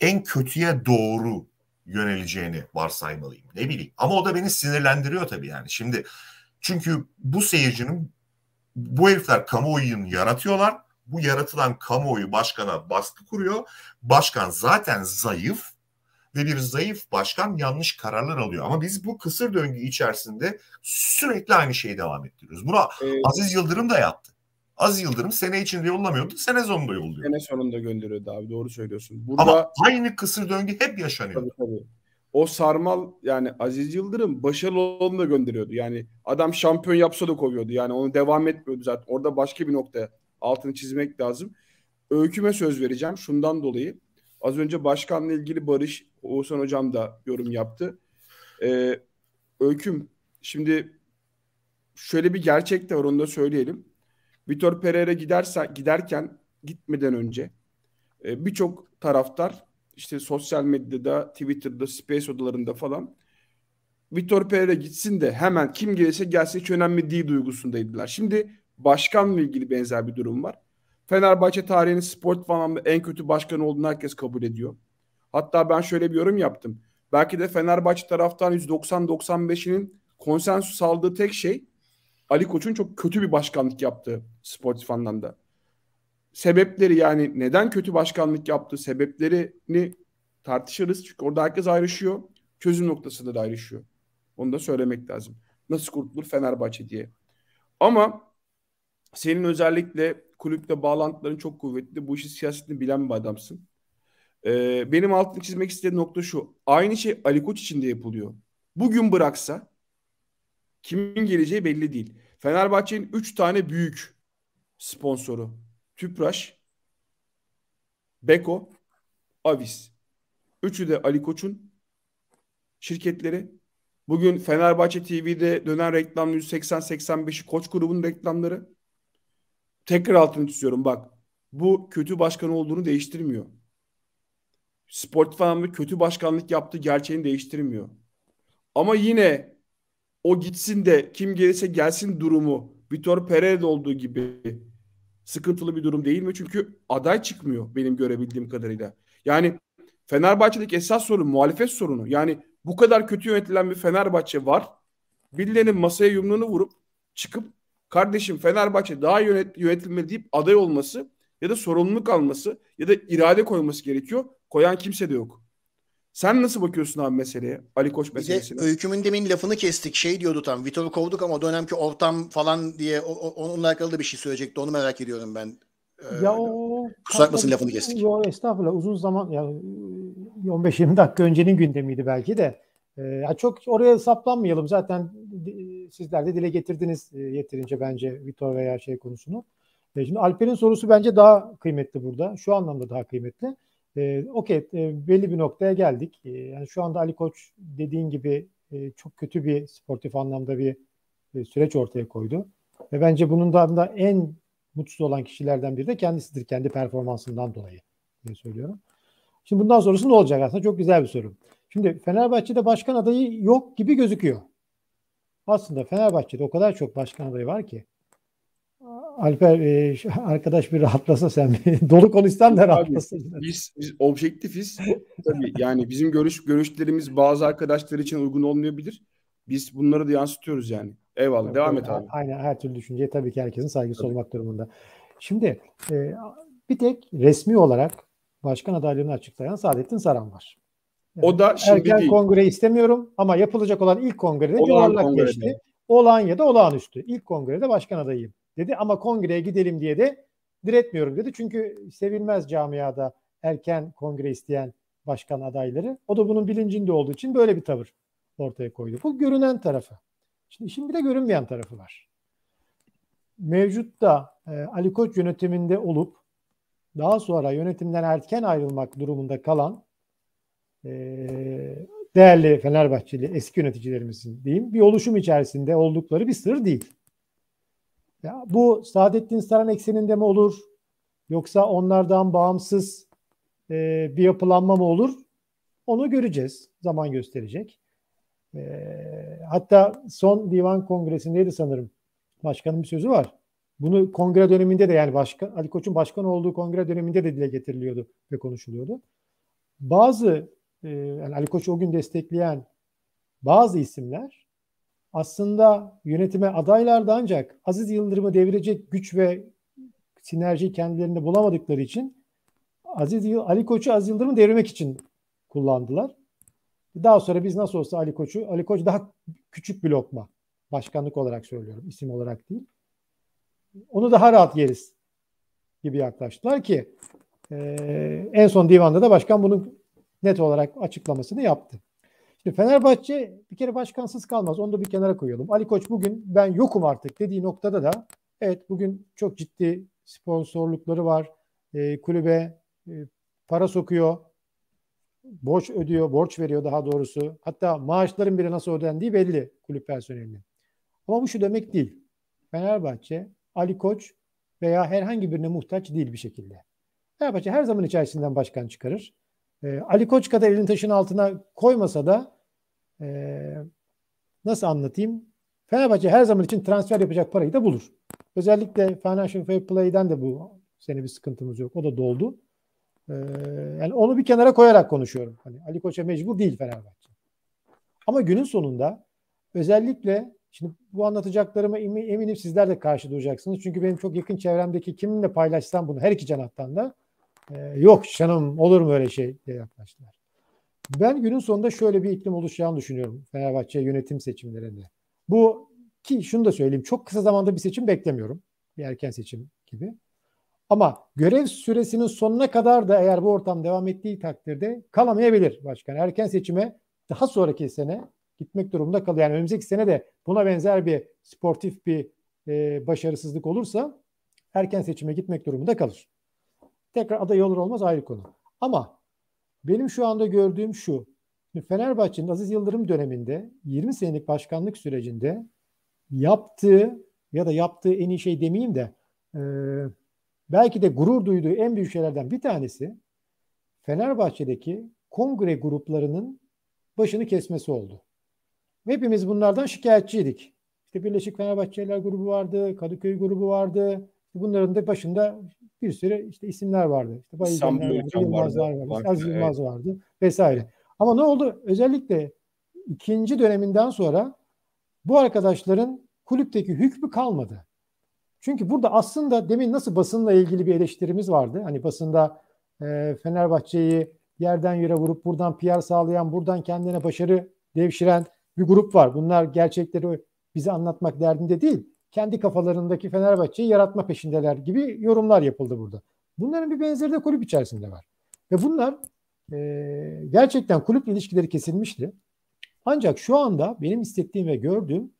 en kötüye doğru yöneleceğini varsaymalıyım. Ne bileyim. Ama o da beni sinirlendiriyor tabii yani. Şimdi çünkü bu seyircinin bu herifler kamuoyunu yaratıyorlar. Bu yaratılan kamuoyu başkana baskı kuruyor. Başkan zaten zayıf ve bir zayıf başkan yanlış kararlar alıyor. Ama biz bu kısır döngü içerisinde sürekli aynı şeyi devam ettiriyoruz. Buna ee, Aziz Yıldırım da yaptı. Aziz Yıldırım sene içinde yollamıyordu, sene sonunda yolluyor. Sene sonunda gönderiyordu abi doğru söylüyorsun. Burada, Ama aynı kısır döngü hep yaşanıyor. Tabii tabii. O sarmal yani Aziz Yıldırım başarılı olanı da gönderiyordu. Yani adam şampiyon yapsa da kovuyordu. Yani onu devam etmiyordu zaten. Orada başka bir nokta altını çizmek lazım. Öyküme söz vereceğim şundan dolayı. Az önce başkanla ilgili Barış Oğuzhan Hocam da yorum yaptı. Ee, öyküm şimdi şöyle bir gerçek de var onu da söyleyelim. Vitor Pereira giderse, giderken gitmeden önce e, birçok taraftar işte sosyal medyada, Twitter'da, Space odalarında falan Vitor Pereira gitsin de hemen kim gelirse gelsin hiç önemli değil duygusundaydılar. Şimdi başkanla ilgili benzer bir durum var. Fenerbahçe tarihinin sport anlamda en kötü başkanı olduğunu herkes kabul ediyor. Hatta ben şöyle bir yorum yaptım. Belki de Fenerbahçe taraftan 190-95'inin konsensus sağladığı tek şey Ali Koç'un çok kötü bir başkanlık yaptığı sportif anlamda. Sebepleri yani neden kötü başkanlık yaptığı sebeplerini tartışırız. Çünkü orada herkes ayrışıyor. Çözüm noktasında da ayrışıyor. Onu da söylemek lazım. Nasıl kurtulur Fenerbahçe diye. Ama senin özellikle kulüple bağlantıların çok kuvvetli. Bu işi siyasetini bilen bir adamsın. Ee, benim altını çizmek istediğim nokta şu. Aynı şey Ali Koç için de yapılıyor. Bugün bıraksa kimin geleceği belli değil. Fenerbahçe'nin 3 tane büyük sponsoru. Tüpraş, Beko, Avis. Üçü de Ali Koç'un şirketleri. Bugün Fenerbahçe TV'de dönen reklam 180-85'i Koç grubunun reklamları tekrar altını çiziyorum bak. Bu kötü başkan olduğunu değiştirmiyor. Sportif anlamda kötü başkanlık yaptığı gerçeğini değiştirmiyor. Ama yine o gitsin de kim gelirse gelsin durumu Vitor Pereira'da olduğu gibi sıkıntılı bir durum değil mi? Çünkü aday çıkmıyor benim görebildiğim kadarıyla. Yani Fenerbahçe'deki esas sorun muhalefet sorunu. Yani bu kadar kötü yönetilen bir Fenerbahçe var. Birilerinin masaya yumruğunu vurup çıkıp kardeşim Fenerbahçe daha yönet, yönetilmeli deyip aday olması ya da sorumluluk alması ya da irade koyması gerekiyor. Koyan kimse de yok. Sen nasıl bakıyorsun abi meseleye? Ali Koç meselesine. Bize öykümün demin lafını kestik. Şey diyordu tam. Vitor'u kovduk ama o dönemki ortam falan diye o, onunla alakalı da bir şey söyleyecekti. Onu merak ediyorum ben. Ee, ya o kusatmasın lafını kestik. Yo estağfurullah. Uzun zaman yani e, 15-20 dakika öncenin gündemiydi belki de. Ee, çok oraya saplanmayalım. Zaten sizler de dile getirdiniz e, yeterince bence Vitor veya şey konusunu. E, şimdi Alper'in sorusu bence daha kıymetli burada. Şu anlamda daha kıymetli. E, Okey e, belli bir noktaya geldik. E, yani şu anda Ali Koç dediğin gibi e, çok kötü bir sportif anlamda bir e, süreç ortaya koydu. Ve bence bunun da en mutsuz olan kişilerden biri de kendisidir. Kendi performansından dolayı diye söylüyorum. Şimdi bundan sonrası ne olacak aslında? Çok güzel bir soru. Şimdi Fenerbahçe'de başkan adayı yok gibi gözüküyor. Aslında Fenerbahçe'de o kadar çok başkan adayı var ki. Alper e, arkadaş bir rahatlasa sen dolu konuşsan da rahatlasın. Biz, biz objektifiz. Tabii yani bizim görüş görüşlerimiz bazı arkadaşlar için uygun olmayabilir. Biz bunları da yansıtıyoruz yani. Eyvallah evet, devam et abi. Aynen her türlü düşünceye tabii ki herkesin saygısı tabii. olmak durumunda. Şimdi e, bir tek resmi olarak başkan adaylığını açıklayan Saadettin Saran var. O da şimdi Erken değil. kongre istemiyorum ama yapılacak olan ilk kongrede olan yuvarlak geçti. Olağan ya da olağanüstü. İlk kongrede başkan adayım dedi ama kongreye gidelim diye de diretmiyorum dedi. Çünkü sevilmez camiada erken kongre isteyen başkan adayları. O da bunun bilincinde olduğu için böyle bir tavır ortaya koydu. Bu görünen tarafı. Şimdi işin bir de görünmeyen tarafı var. Mevcutta da e, Ali Koç yönetiminde olup daha sonra yönetimden erken ayrılmak durumunda kalan e, değerli Fenerbahçeli eski yöneticilerimizin diyeyim bir oluşum içerisinde oldukları bir sır değil. Ya bu Saadettin Saran ekseninde mi olur? Yoksa onlardan bağımsız e, bir yapılanma mı olur? Onu göreceğiz. Zaman gösterecek. E, hatta son divan kongresindeydi sanırım. Başkanın bir sözü var. Bunu kongre döneminde de yani başkan, Ali Koç'un başkan olduğu kongre döneminde de dile getiriliyordu ve konuşuluyordu. Bazı ee, yani Ali Koç'u o gün destekleyen bazı isimler aslında yönetime adaylardı ancak Aziz Yıldırım'ı devirecek güç ve sinerji kendilerinde bulamadıkları için Aziz Ali Koç'u Aziz Yıldırım'ı devirmek için kullandılar. Daha sonra biz nasıl olsa Ali Koç'u, Ali Koç daha küçük bir lokma. Başkanlık olarak söylüyorum, isim olarak değil. Onu daha rahat yeriz gibi yaklaştılar ki e, en son divanda da başkan bunun net olarak açıklamasını yaptı. Şimdi Fenerbahçe bir kere başkansız kalmaz. Onu da bir kenara koyalım. Ali Koç bugün ben yokum artık dediği noktada da evet bugün çok ciddi sponsorlukları var. E, kulübe e, para sokuyor. Borç ödüyor, borç veriyor daha doğrusu. Hatta maaşların bile nasıl ödendiği belli kulüp personelinin. Ama bu şu demek değil. Fenerbahçe, Ali Koç veya herhangi birine muhtaç değil bir şekilde. Fenerbahçe her zaman içerisinden başkan çıkarır. E, Ali Koç kadar elini taşın altına koymasa da e, nasıl anlatayım? Fenerbahçe her zaman için transfer yapacak parayı da bulur. Özellikle Financial Fair Play'den de bu sene bir sıkıntımız yok. O da doldu. E, yani onu bir kenara koyarak konuşuyorum. Hani Ali Koç'a mecbur değil Fenerbahçe. Ama günün sonunda özellikle şimdi bu anlatacaklarıma eminim sizler de karşı duracaksınız. Çünkü benim çok yakın çevremdeki kiminle paylaşsam bunu her iki canattan da ee, yok canım olur mu öyle şey diye yaklaştılar. Ben günün sonunda şöyle bir iklim oluşacağını düşünüyorum Fenerbahçe yönetim seçimlerinde. Bu ki şunu da söyleyeyim çok kısa zamanda bir seçim beklemiyorum. Bir erken seçim gibi. Ama görev süresinin sonuna kadar da eğer bu ortam devam ettiği takdirde kalamayabilir başkan. Erken seçime daha sonraki sene gitmek durumunda kalıyor. Yani önümüzdeki sene de buna benzer bir sportif bir e, başarısızlık olursa erken seçime gitmek durumunda kalır. Tekrar aday olur olmaz ayrı konu. Ama benim şu anda gördüğüm şu. Fenerbahçe'nin Aziz Yıldırım döneminde 20 senelik başkanlık sürecinde yaptığı ya da yaptığı en iyi şey demeyeyim de e, belki de gurur duyduğu en büyük şeylerden bir tanesi Fenerbahçe'deki kongre gruplarının başını kesmesi oldu. Hepimiz bunlardan şikayetçiydik. İşte Birleşik Fenerbahçeliler grubu vardı, Kadıköy grubu vardı. Bunların da başında bir sürü işte isimler vardı. İşte Bayılcanlar vardı, Yılmazlar vardı, vardı, vardı Yılmaz evet. vardı vesaire. Ama ne oldu? Özellikle ikinci döneminden sonra bu arkadaşların kulüpteki hükmü kalmadı. Çünkü burada aslında demin nasıl basınla ilgili bir eleştirimiz vardı. Hani basında e, Fenerbahçe'yi yerden yere vurup buradan PR sağlayan, buradan kendine başarı devşiren bir grup var. Bunlar gerçekleri bize anlatmak derdinde değil kendi kafalarındaki Fenerbahçe'yi yaratma peşindeler gibi yorumlar yapıldı burada. Bunların bir benzeri de kulüp içerisinde var. Ve bunlar e, gerçekten kulüp ilişkileri kesilmişti. Ancak şu anda benim hissettiğim ve gördüğüm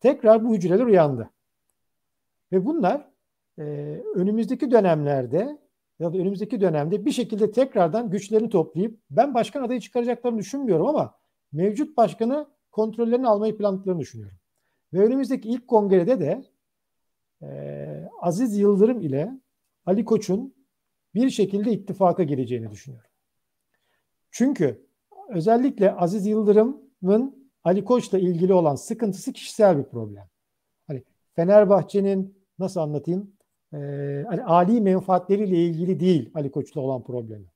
tekrar bu hücreler uyandı. Ve bunlar e, önümüzdeki dönemlerde ya da önümüzdeki dönemde bir şekilde tekrardan güçlerini toplayıp ben başkan adayı çıkaracaklarını düşünmüyorum ama mevcut başkanı kontrollerini almayı planladığını düşünüyorum. Ve önümüzdeki ilk kongrede de e, Aziz Yıldırım ile Ali Koç'un bir şekilde ittifaka geleceğini düşünüyorum. Çünkü özellikle Aziz Yıldırım'ın Ali Koç'la ilgili olan sıkıntısı kişisel bir problem. Hani Fenerbahçe'nin nasıl anlatayım? E, ali hani menfaatleriyle ilgili değil Ali Koç'la olan problemi.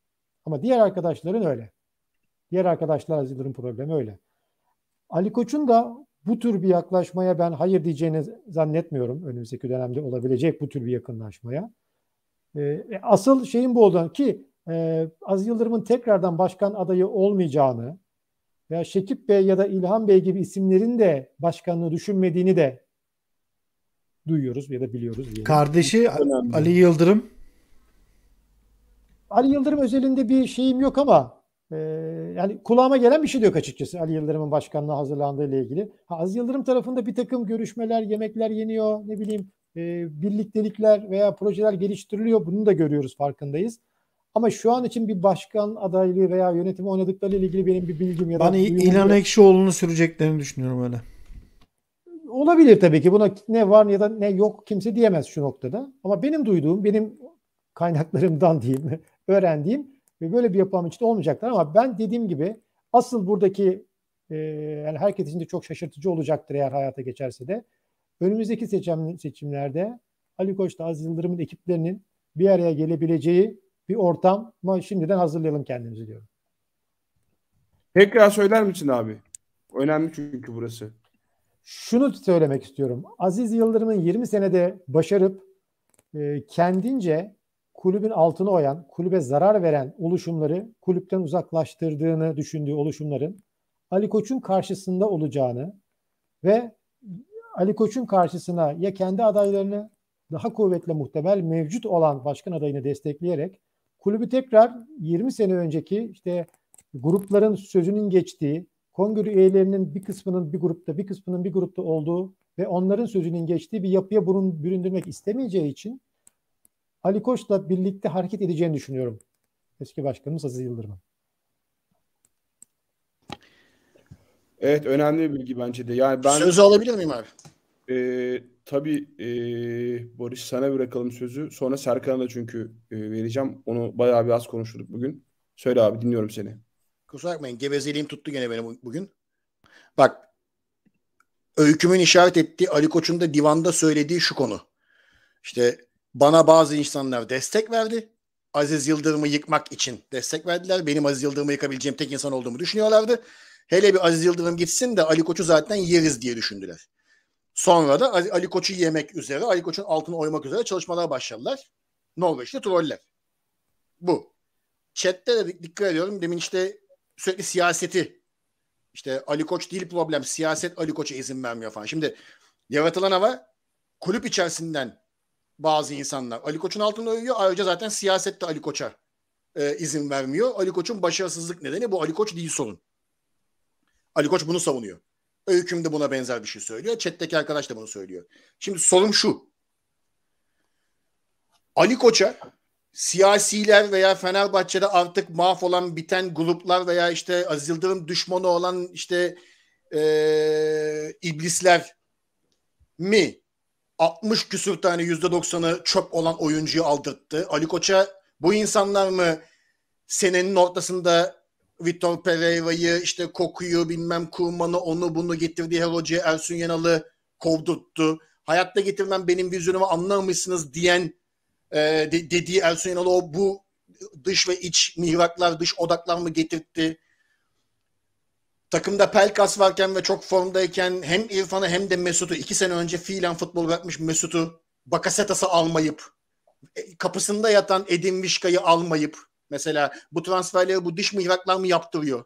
Ama diğer arkadaşların öyle. Diğer arkadaşlar Aziz Yıldırım problemi öyle. Ali Koç'un da bu tür bir yaklaşmaya ben hayır diyeceğini zannetmiyorum önümüzdeki dönemde olabilecek bu tür bir yakınlaşmaya. Ee, e, asıl şeyin bu olduğunu ki e, Az Yıldırım'ın tekrardan başkan adayı olmayacağını veya Şekip Bey ya da İlhan Bey gibi isimlerin de başkanlığı düşünmediğini de duyuyoruz ya da biliyoruz. Diye. Kardeşi Ali Yıldırım. Ali Yıldırım özelinde bir şeyim yok ama ee, yani kulağıma gelen bir şey diyor açıkçası Ali Yıldırım'ın başkanlığa hazırlandığı ile ilgili. Ha, Az Yıldırım tarafında bir takım görüşmeler, yemekler yeniyor, ne bileyim e, birliktelikler veya projeler geliştiriliyor. Bunu da görüyoruz, farkındayız. Ama şu an için bir başkan adaylığı veya yönetimi oynadıkları ile ilgili benim bir bilgim ya da... Ben İlhan Ekşioğlu'nu süreceklerini düşünüyorum öyle. Olabilir tabii ki. Buna ne var ya da ne yok kimse diyemez şu noktada. Ama benim duyduğum, benim kaynaklarımdan diyeyim, öğrendiğim ve böyle bir yapılanma içinde olmayacaklar ama ben dediğim gibi asıl buradaki e, yani herkes için de çok şaşırtıcı olacaktır eğer hayata geçerse de önümüzdeki seçim, seçimlerde Ali Koç'ta Aziz Yıldırım'ın ekiplerinin bir araya gelebileceği bir ortam ama şimdiden hazırlayalım kendimizi diyorum. Tekrar söyler misin abi? Önemli çünkü burası. Şunu söylemek istiyorum. Aziz Yıldırım'ın 20 senede başarıp e, kendince kulübün altına oyan, kulübe zarar veren oluşumları kulüpten uzaklaştırdığını düşündüğü oluşumların Ali Koç'un karşısında olacağını ve Ali Koç'un karşısına ya kendi adaylarını daha kuvvetle muhtemel mevcut olan başkan adayını destekleyerek kulübü tekrar 20 sene önceki işte grupların sözünün geçtiği, kongre üyelerinin bir kısmının bir grupta, bir kısmının bir grupta olduğu ve onların sözünün geçtiği bir yapıya burun, büründürmek istemeyeceği için Ali Koç'la birlikte hareket edeceğini düşünüyorum. Eski başkanımız Aziz Yıldırım. Evet önemli bir bilgi bence de. Yani ben Sözü alabilir miyim abi? E, tabii e, Barış sana bırakalım sözü. Sonra Serkan'a da çünkü e, vereceğim. Onu bayağı bir az konuştuk bugün. Söyle abi dinliyorum seni. Kusura bakmayın gevezeliğim tuttu gene beni bugün. Bak öykümün işaret ettiği Ali Koç'un da divanda söylediği şu konu. İşte bana bazı insanlar destek verdi. Aziz Yıldırım'ı yıkmak için destek verdiler. Benim Aziz Yıldırım'ı yıkabileceğim tek insan olduğumu düşünüyorlardı. Hele bir Aziz Yıldırım gitsin de Ali Koç'u zaten yeriz diye düşündüler. Sonra da Ali Koç'u yemek üzere, Ali Koç'un altını oymak üzere çalışmalara başladılar. Norveçli troller. Bu. Chat'te de dikkat ediyorum. Demin işte sürekli siyaseti işte Ali Koç değil problem. Siyaset Ali Koç'a izin vermiyor falan. Şimdi yaratılan hava kulüp içerisinden bazı insanlar. Ali Koç'un altını övüyor. Ayrıca zaten siyasette Ali Koç'a e, izin vermiyor. Ali Koç'un başarısızlık nedeni bu Ali Koç değil sorun. Ali Koç bunu savunuyor. Öyküm de buna benzer bir şey söylüyor. Chat'teki arkadaş da bunu söylüyor. Şimdi sorum şu. Ali Koç'a siyasiler veya Fenerbahçe'de artık mahvolan biten gruplar veya işte Aziz Yıldırım düşmanı olan işte e, iblisler mi 60 küsür tane %90'ı çöp olan oyuncuyu aldırttı. Ali Koç'a bu insanlar mı senenin ortasında Vitor Pereira'yı işte Koku'yu bilmem Kurman'ı onu bunu getirdiği her hocaya Ersun Yanal'ı kovdurttu. Hayatta getirmem benim vizyonumu anlamışsınız diyen e, de, dediği Ersun Yanal'ı o bu dış ve iç mihraklar, dış odaklar mı getirtti? takımda Pelkas varken ve çok formdayken hem İrfan'ı hem de Mesut'u iki sene önce fiilen futbol bırakmış Mesut'u Bakasetas'ı almayıp e, kapısında yatan Edin Vişka'yı almayıp mesela bu transferleri bu dış mihraklar mı yaptırıyor?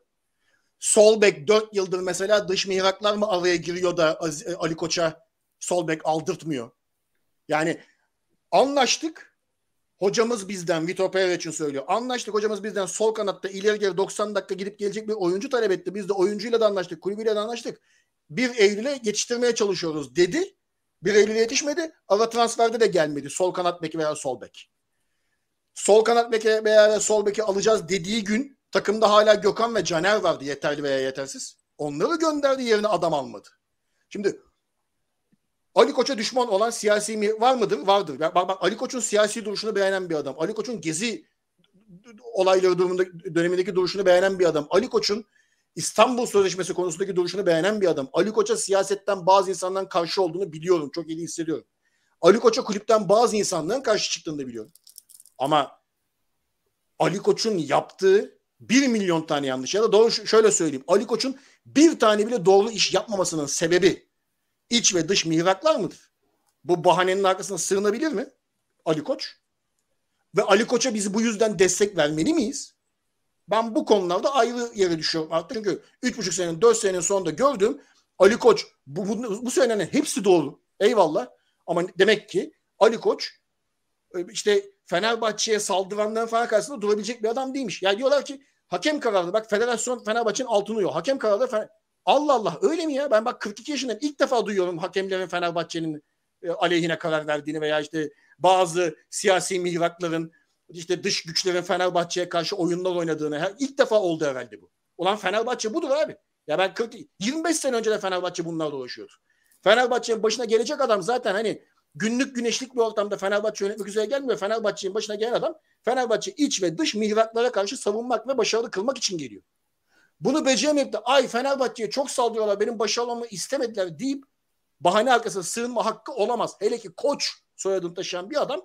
Solbek 4 yıldır mesela dış mihraklar mı araya giriyor da Ali Koç'a Solbek aldırtmıyor? Yani anlaştık Hocamız bizden Vito Pereira için söylüyor. Anlaştık hocamız bizden sol kanatta ileri geri 90 dakika gidip gelecek bir oyuncu talep etti. Biz de oyuncuyla da anlaştık, kulübüyle de anlaştık. 1 Eylül'e yetiştirmeye çalışıyoruz dedi. 1 Eylül'e yetişmedi. Ara transferde de gelmedi. Sol kanat beki veya sol bek. Sol kanat beki veya sol beki alacağız dediği gün takımda hala Gökhan ve Caner vardı yeterli veya yetersiz. Onları gönderdi yerine adam almadı. Şimdi Ali Koç'a düşman olan siyasi mi var mıdır? Vardır. Bak, bak Ali Koç'un siyasi duruşunu beğenen bir adam. Ali Koç'un gezi olayları durumunda, dönemindeki duruşunu beğenen bir adam. Ali Koç'un İstanbul Sözleşmesi konusundaki duruşunu beğenen bir adam. Ali Koç'a siyasetten bazı insanların karşı olduğunu biliyorum. Çok iyi hissediyorum. Ali Koç'a kulüpten bazı insanların karşı çıktığını da biliyorum. Ama Ali Koç'un yaptığı bir milyon tane yanlış ya da doğru şöyle söyleyeyim. Ali Koç'un bir tane bile doğru iş yapmamasının sebebi iç ve dış mihraklar mıdır? Bu bahanenin arkasına sığınabilir mi Ali Koç? Ve Ali Koç'a biz bu yüzden destek vermeli miyiz? Ben bu konularda ayrı yere düşüyorum artık. Çünkü 3,5 senenin 4 senenin sonunda gördüm. Ali Koç bu, bu, bu söylenenin hepsi doğru. Eyvallah. Ama demek ki Ali Koç e, işte Fenerbahçe'ye saldıranların falan karşısında durabilecek bir adam değilmiş. Yani diyorlar ki hakem kararı bak federasyon Fenerbahçe'nin altını yiyor. Hakem kararı Fener... Allah Allah öyle mi ya? Ben bak 42 yaşındayım. ilk defa duyuyorum hakemlerin Fenerbahçe'nin e, aleyhine karar verdiğini veya işte bazı siyasi mihrakların işte dış güçlerin Fenerbahçe'ye karşı oyunlar oynadığını her, ilk defa oldu herhalde bu. olan Fenerbahçe budur abi. Ya ben 40, 25 sene önce de Fenerbahçe bunlarla uğraşıyordu. Fenerbahçe'nin başına gelecek adam zaten hani günlük güneşlik bir ortamda Fenerbahçe yönetmek üzere gelmiyor. Fenerbahçe'nin başına gelen adam Fenerbahçe iç ve dış mihraklara karşı savunmak ve başarılı kılmak için geliyor. Bunu beceremeyip de ay Fenerbahçe'ye çok sallıyorlar benim başarılamı istemediler deyip bahane arkasına sığınma hakkı olamaz. Hele ki koç soyadını taşıyan bir adam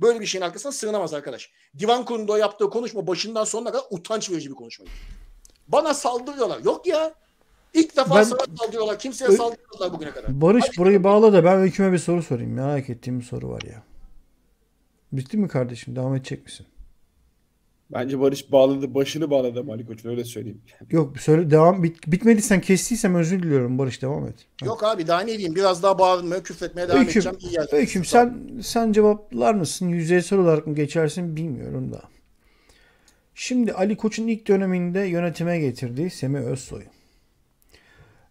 böyle bir şeyin arkasına sığınamaz arkadaş. Divan kurulunda yaptığı konuşma başından sonuna kadar utanç verici bir konuşmaydı. Bana saldırıyorlar. Yok ya. İlk defa ben, saldırıyorlar. Kimseye ö- saldırmadılar bugüne kadar. Barış Hadi burayı şey bağla da ben hüküme bir soru sorayım. Merak ettiğim bir soru var ya. Bitti mi kardeşim? Devam edecek misin? Bence Barış bağladı, başını bağladı Ali Koç'un öyle söyleyeyim. Yok söyle devam bit, bitmediysen kestiysem özür diliyorum Barış devam et. Yok Hadi. abi daha ne diyeyim biraz daha bağırmaya küfretmeye devam öyküm, edeceğim. Öyküm sen, sen cevaplar mısın yüzeysel olarak mı geçersin bilmiyorum da. Şimdi Ali Koç'un ilk döneminde yönetime getirdiği Semih Özsoy.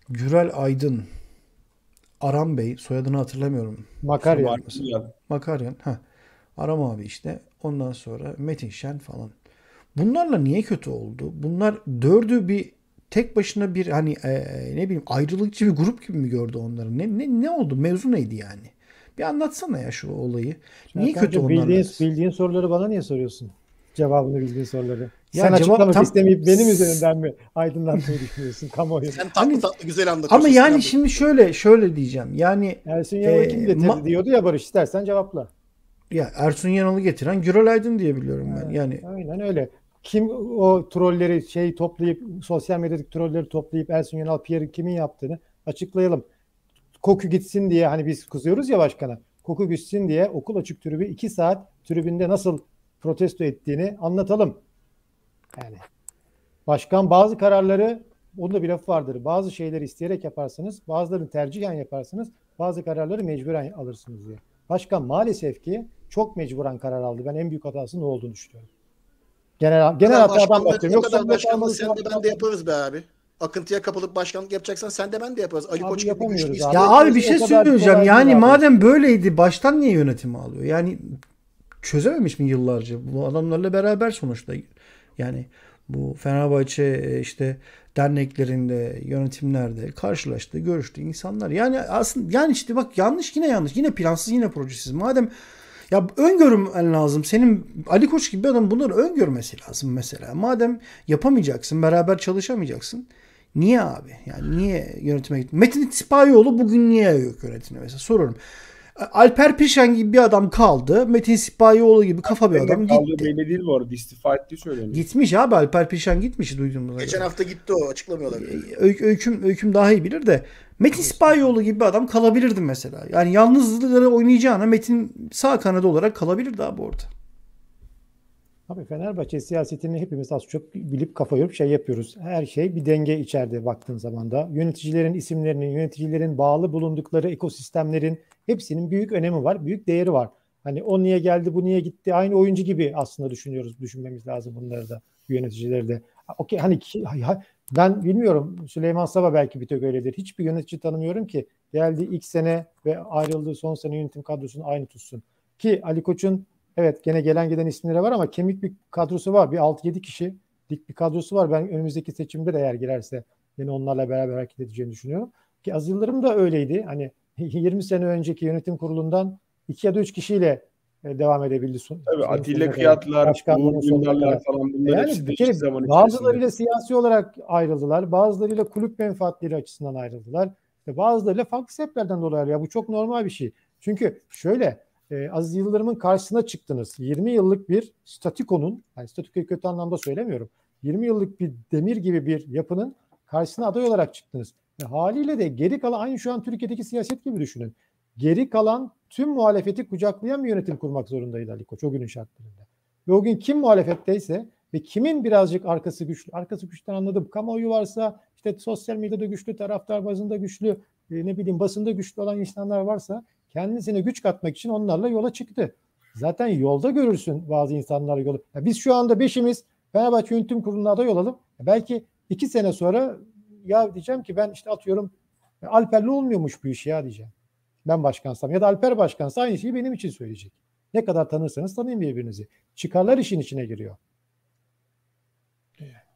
Gürel Aydın. Aram Bey soyadını hatırlamıyorum. Makaryan. Makaryan. Ha. Aram abi işte. Ondan sonra Metin Şen falan. Bunlarla niye kötü oldu? Bunlar dördü bir tek başına bir hani e, ne bileyim ayrılıkçı bir grup gibi mi gördü onları? Ne ne ne oldu? Mevzu neydi yani? Bir anlatsana ya şu olayı. Niye Serkan kötü onlar? Bildiğin, bildiğin soruları bana niye soruyorsun? Cevabını bildiğin soruları. Ya Sen cevap, açıklamak tam... istemeyip benim üzerinden mi aydınlatmayı düşünüyorsun kamuoyu? Sen tatlı hani, tatlı güzel anlatıyorsun. Ama yani şimdi şöyle şöyle diyeceğim. Yani Ersun Yanal'ı e, kim getirdi diyordu ya Barış istersen cevapla. Ya Ersun Yanal'ı getiren Gürel Aydın diye biliyorum ben. Yani aynen öyle kim o trolleri şey toplayıp sosyal medyadaki trolleri toplayıp Ersun Yanal Pierre'in kimin yaptığını açıklayalım. Koku gitsin diye hani biz kızıyoruz ya başkana. Koku gitsin diye okul açık tribü iki saat tribünde nasıl protesto ettiğini anlatalım. Yani başkan bazı kararları onda bir laf vardır. Bazı şeyleri isteyerek yaparsınız, bazılarını tercihen yaparsınız, bazı kararları mecburen alırsınız diye. Başkan maalesef ki çok mecburen karar aldı. Ben en büyük hatasının ne olduğunu düşünüyorum. Genel genel hatadan bahsediyorum. Yoksa başkanlığı sen de ben de yaparız be abi. Akıntıya kapılıp başkanlık yapacaksan sen de ben de yaparız. Ali abi Koç gibi güçlü abi. Ya abi bir şey söyleyeceğim. Yani abi. madem böyleydi baştan niye yönetimi alıyor? Yani çözememiş mi yıllarca? Bu adamlarla beraber sonuçta. Yani bu Fenerbahçe e, işte derneklerinde, yönetimlerde karşılaştı, görüştü insanlar. Yani aslında yani işte bak yanlış yine yanlış. Yine plansız yine projesiz. Madem ya öngörmen lazım. Senin Ali Koç gibi bir adam bunları öngörmesi lazım mesela. Madem yapamayacaksın, beraber çalışamayacaksın. Niye abi? Yani niye yönetime gittin? Metin İtisipayoğlu bugün niye yok yönetime mesela soruyorum. Alper Pişen gibi bir adam kaldı. Metin Sipahiyoğlu gibi kafa bir adam gitti. Belli değil bu arada. İstifa etti söyleniyor. Gitmiş abi. Alper Pişen gitmiş duyduğumuz Geçen hafta gitti o. Açıklamıyorlar. öyküm, öyküm daha iyi bilir de. Metin Sipahiyoğlu gibi bir adam kalabilirdi mesela. Yani yalnızlıkları oynayacağına Metin sağ kanadı olarak kalabilirdi abi orada. Abi Fenerbahçe siyasetini hepimiz az çok bilip kafa yorup şey yapıyoruz. Her şey bir denge içeride baktığın zaman da. Yöneticilerin isimlerinin, yöneticilerin bağlı bulundukları ekosistemlerin hepsinin büyük önemi var, büyük değeri var. Hani o niye geldi, bu niye gitti aynı oyuncu gibi aslında düşünüyoruz, düşünmemiz lazım bunları da yöneticileri de. Okey hani ben bilmiyorum Süleyman Sabah belki bir tek öyledir. Hiçbir yönetici tanımıyorum ki geldi ilk sene ve ayrıldığı son sene yönetim kadrosunu aynı tutsun. Ki Ali Koç'un evet gene gelen giden isimleri var ama kemik bir kadrosu var. Bir 6-7 kişi dik bir kadrosu var. Ben önümüzdeki seçimde de eğer girerse yine onlarla beraber hareket edeceğini düşünüyorum. Ki Az Yıldırım da öyleydi. Hani 20 sene önceki yönetim kurulundan 2 ya da 3 kişiyle e, devam edebildi. Son, Tabii Atilla Kıyatlar, Uğur Dündarlar falan bunlar yani hepsi bir kere, zaman Bazılarıyla siyasi olarak ayrıldılar. Bazılarıyla kulüp menfaatleri açısından ayrıldılar. Ve bazılarıyla farklı sebeplerden dolayı ya Bu çok normal bir şey. Çünkü şöyle e, Aziz Yıldırım'ın karşısına çıktınız. 20 yıllık bir statikonun, yani statikoyu kötü anlamda söylemiyorum. 20 yıllık bir demir gibi bir yapının karşısına aday olarak çıktınız. E, haliyle de geri kalan aynı şu an Türkiye'deki siyaset gibi düşünün geri kalan tüm muhalefeti kucaklayan bir yönetim kurmak zorundaydı Ali Koç o günün şartlarında. Ve o gün kim muhalefetteyse ve kimin birazcık arkası güçlü, arkası güçten anladım kamuoyu varsa işte sosyal medyada güçlü, taraftar bazında güçlü, e, ne bileyim basında güçlü olan insanlar varsa kendisine güç katmak için onlarla yola çıktı. Zaten yolda görürsün bazı insanlar yolu. Ya biz şu anda beşimiz Fenerbahçe Yönetim Kurulu'na aday olalım. Ya belki iki sene sonra ya diyeceğim ki ben işte atıyorum Alperli olmuyormuş bu iş ya diyeceğim ben başkansam ya da Alper başkansa aynı şeyi benim için söyleyecek. Ne kadar tanırsanız tanıyın birbirinizi. Çıkarlar işin içine giriyor.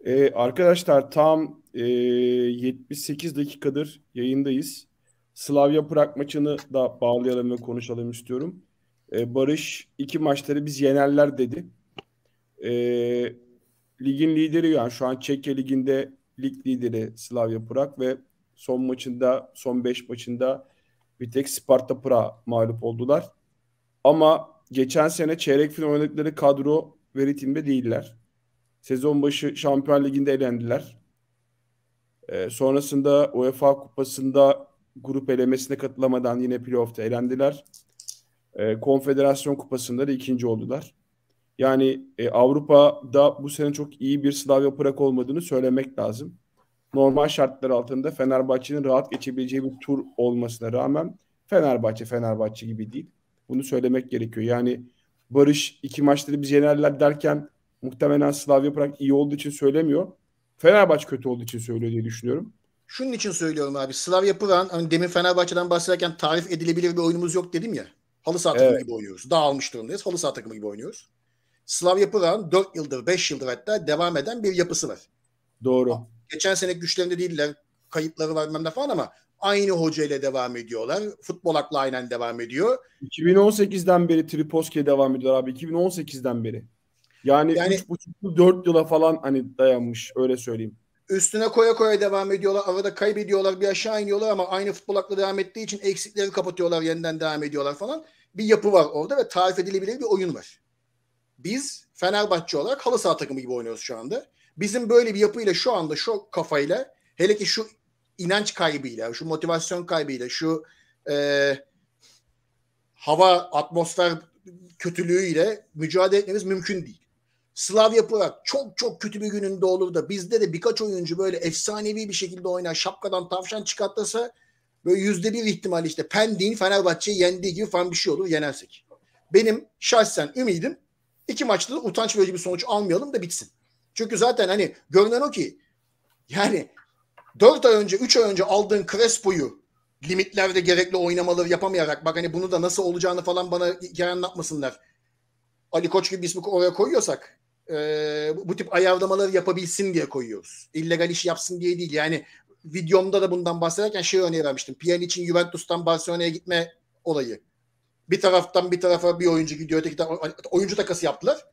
Ee, arkadaşlar tam e, 78 dakikadır yayındayız. Slavya Prag maçını da bağlayalım ve konuşalım istiyorum. Ee, Barış iki maçları biz yenerler dedi. Ee, ligin lideri yani şu an Çekya liginde lig lideri Slavya Prag ve son maçında son 5 maçında bir tek Sparta Pra mağlup oldular. Ama geçen sene çeyrek final oynadıkları kadro veri değiller. Sezon başı Şampiyon Ligi'nde elendiler. Ee, sonrasında UEFA Kupası'nda grup elemesine katılamadan yine playoff'ta elendiler. Ee, Konfederasyon Kupası'nda da ikinci oldular. Yani e, Avrupa'da bu sene çok iyi bir Slavia Prag olmadığını söylemek lazım normal şartlar altında Fenerbahçe'nin rahat geçebileceği bir tur olmasına rağmen Fenerbahçe Fenerbahçe gibi değil. Bunu söylemek gerekiyor. Yani Barış iki maçları biz yenerler derken muhtemelen Slavia Prag iyi olduğu için söylemiyor. Fenerbahçe kötü olduğu için söylüyor diye düşünüyorum. Şunun için söylüyorum abi. Slavia Prag'ın hani demin Fenerbahçe'den bahsederken tarif edilebilir bir oyunumuz yok dedim ya. Halı saha takımı evet. gibi oynuyoruz. Dağılmış durumdayız. Halı saha takımı gibi oynuyoruz. Slavia Prag'ın 4 yıldır 5 yıldır hatta devam eden bir yapısı var. Doğru. Geçen sene güçlerinde değiller. Kayıpları var bilmem falan ama aynı hoca ile devam ediyorlar. Futbol aklı aynen devam ediyor. 2018'den beri Triposke devam ediyor abi. 2018'den beri. Yani, yani 3,5-4 yıla falan hani dayanmış öyle söyleyeyim. Üstüne koya koya devam ediyorlar. Arada kaybediyorlar bir aşağı iniyorlar ama aynı futbol aklı devam ettiği için eksikleri kapatıyorlar yeniden devam ediyorlar falan. Bir yapı var orada ve tarif edilebilir bir oyun var. Biz Fenerbahçe olarak halı saha takımı gibi oynuyoruz şu anda. Bizim böyle bir yapıyla şu anda şu kafayla hele ki şu inanç kaybıyla, şu motivasyon kaybıyla, şu e, hava, atmosfer kötülüğüyle mücadele etmemiz mümkün değil. Slav yaparak çok çok kötü bir gününde olur da bizde de birkaç oyuncu böyle efsanevi bir şekilde oynar şapkadan tavşan çıkartırsa böyle yüzde bir ihtimal işte Pendik'in Fenerbahçe'yi yendiği gibi falan bir şey olur yenersek. Benim şahsen ümidim iki maçta da utanç verici bir sonuç almayalım da bitsin. Çünkü zaten hani görünen o ki yani 4 ay önce 3 ay önce aldığın Crespo'yu limitlerde gerekli oynamaları yapamayarak bak hani bunu da nasıl olacağını falan bana hikaye anlatmasınlar. Ali Koç gibi bir ismi oraya koyuyorsak e, bu tip ayarlamaları yapabilsin diye koyuyoruz. İllegal iş yapsın diye değil. Yani videomda da bundan bahsederken şey örneği vermiştim. Piyan için Juventus'tan Barcelona'ya gitme olayı. Bir taraftan bir tarafa bir oyuncu gidiyor. Öteki oyuncu takası yaptılar.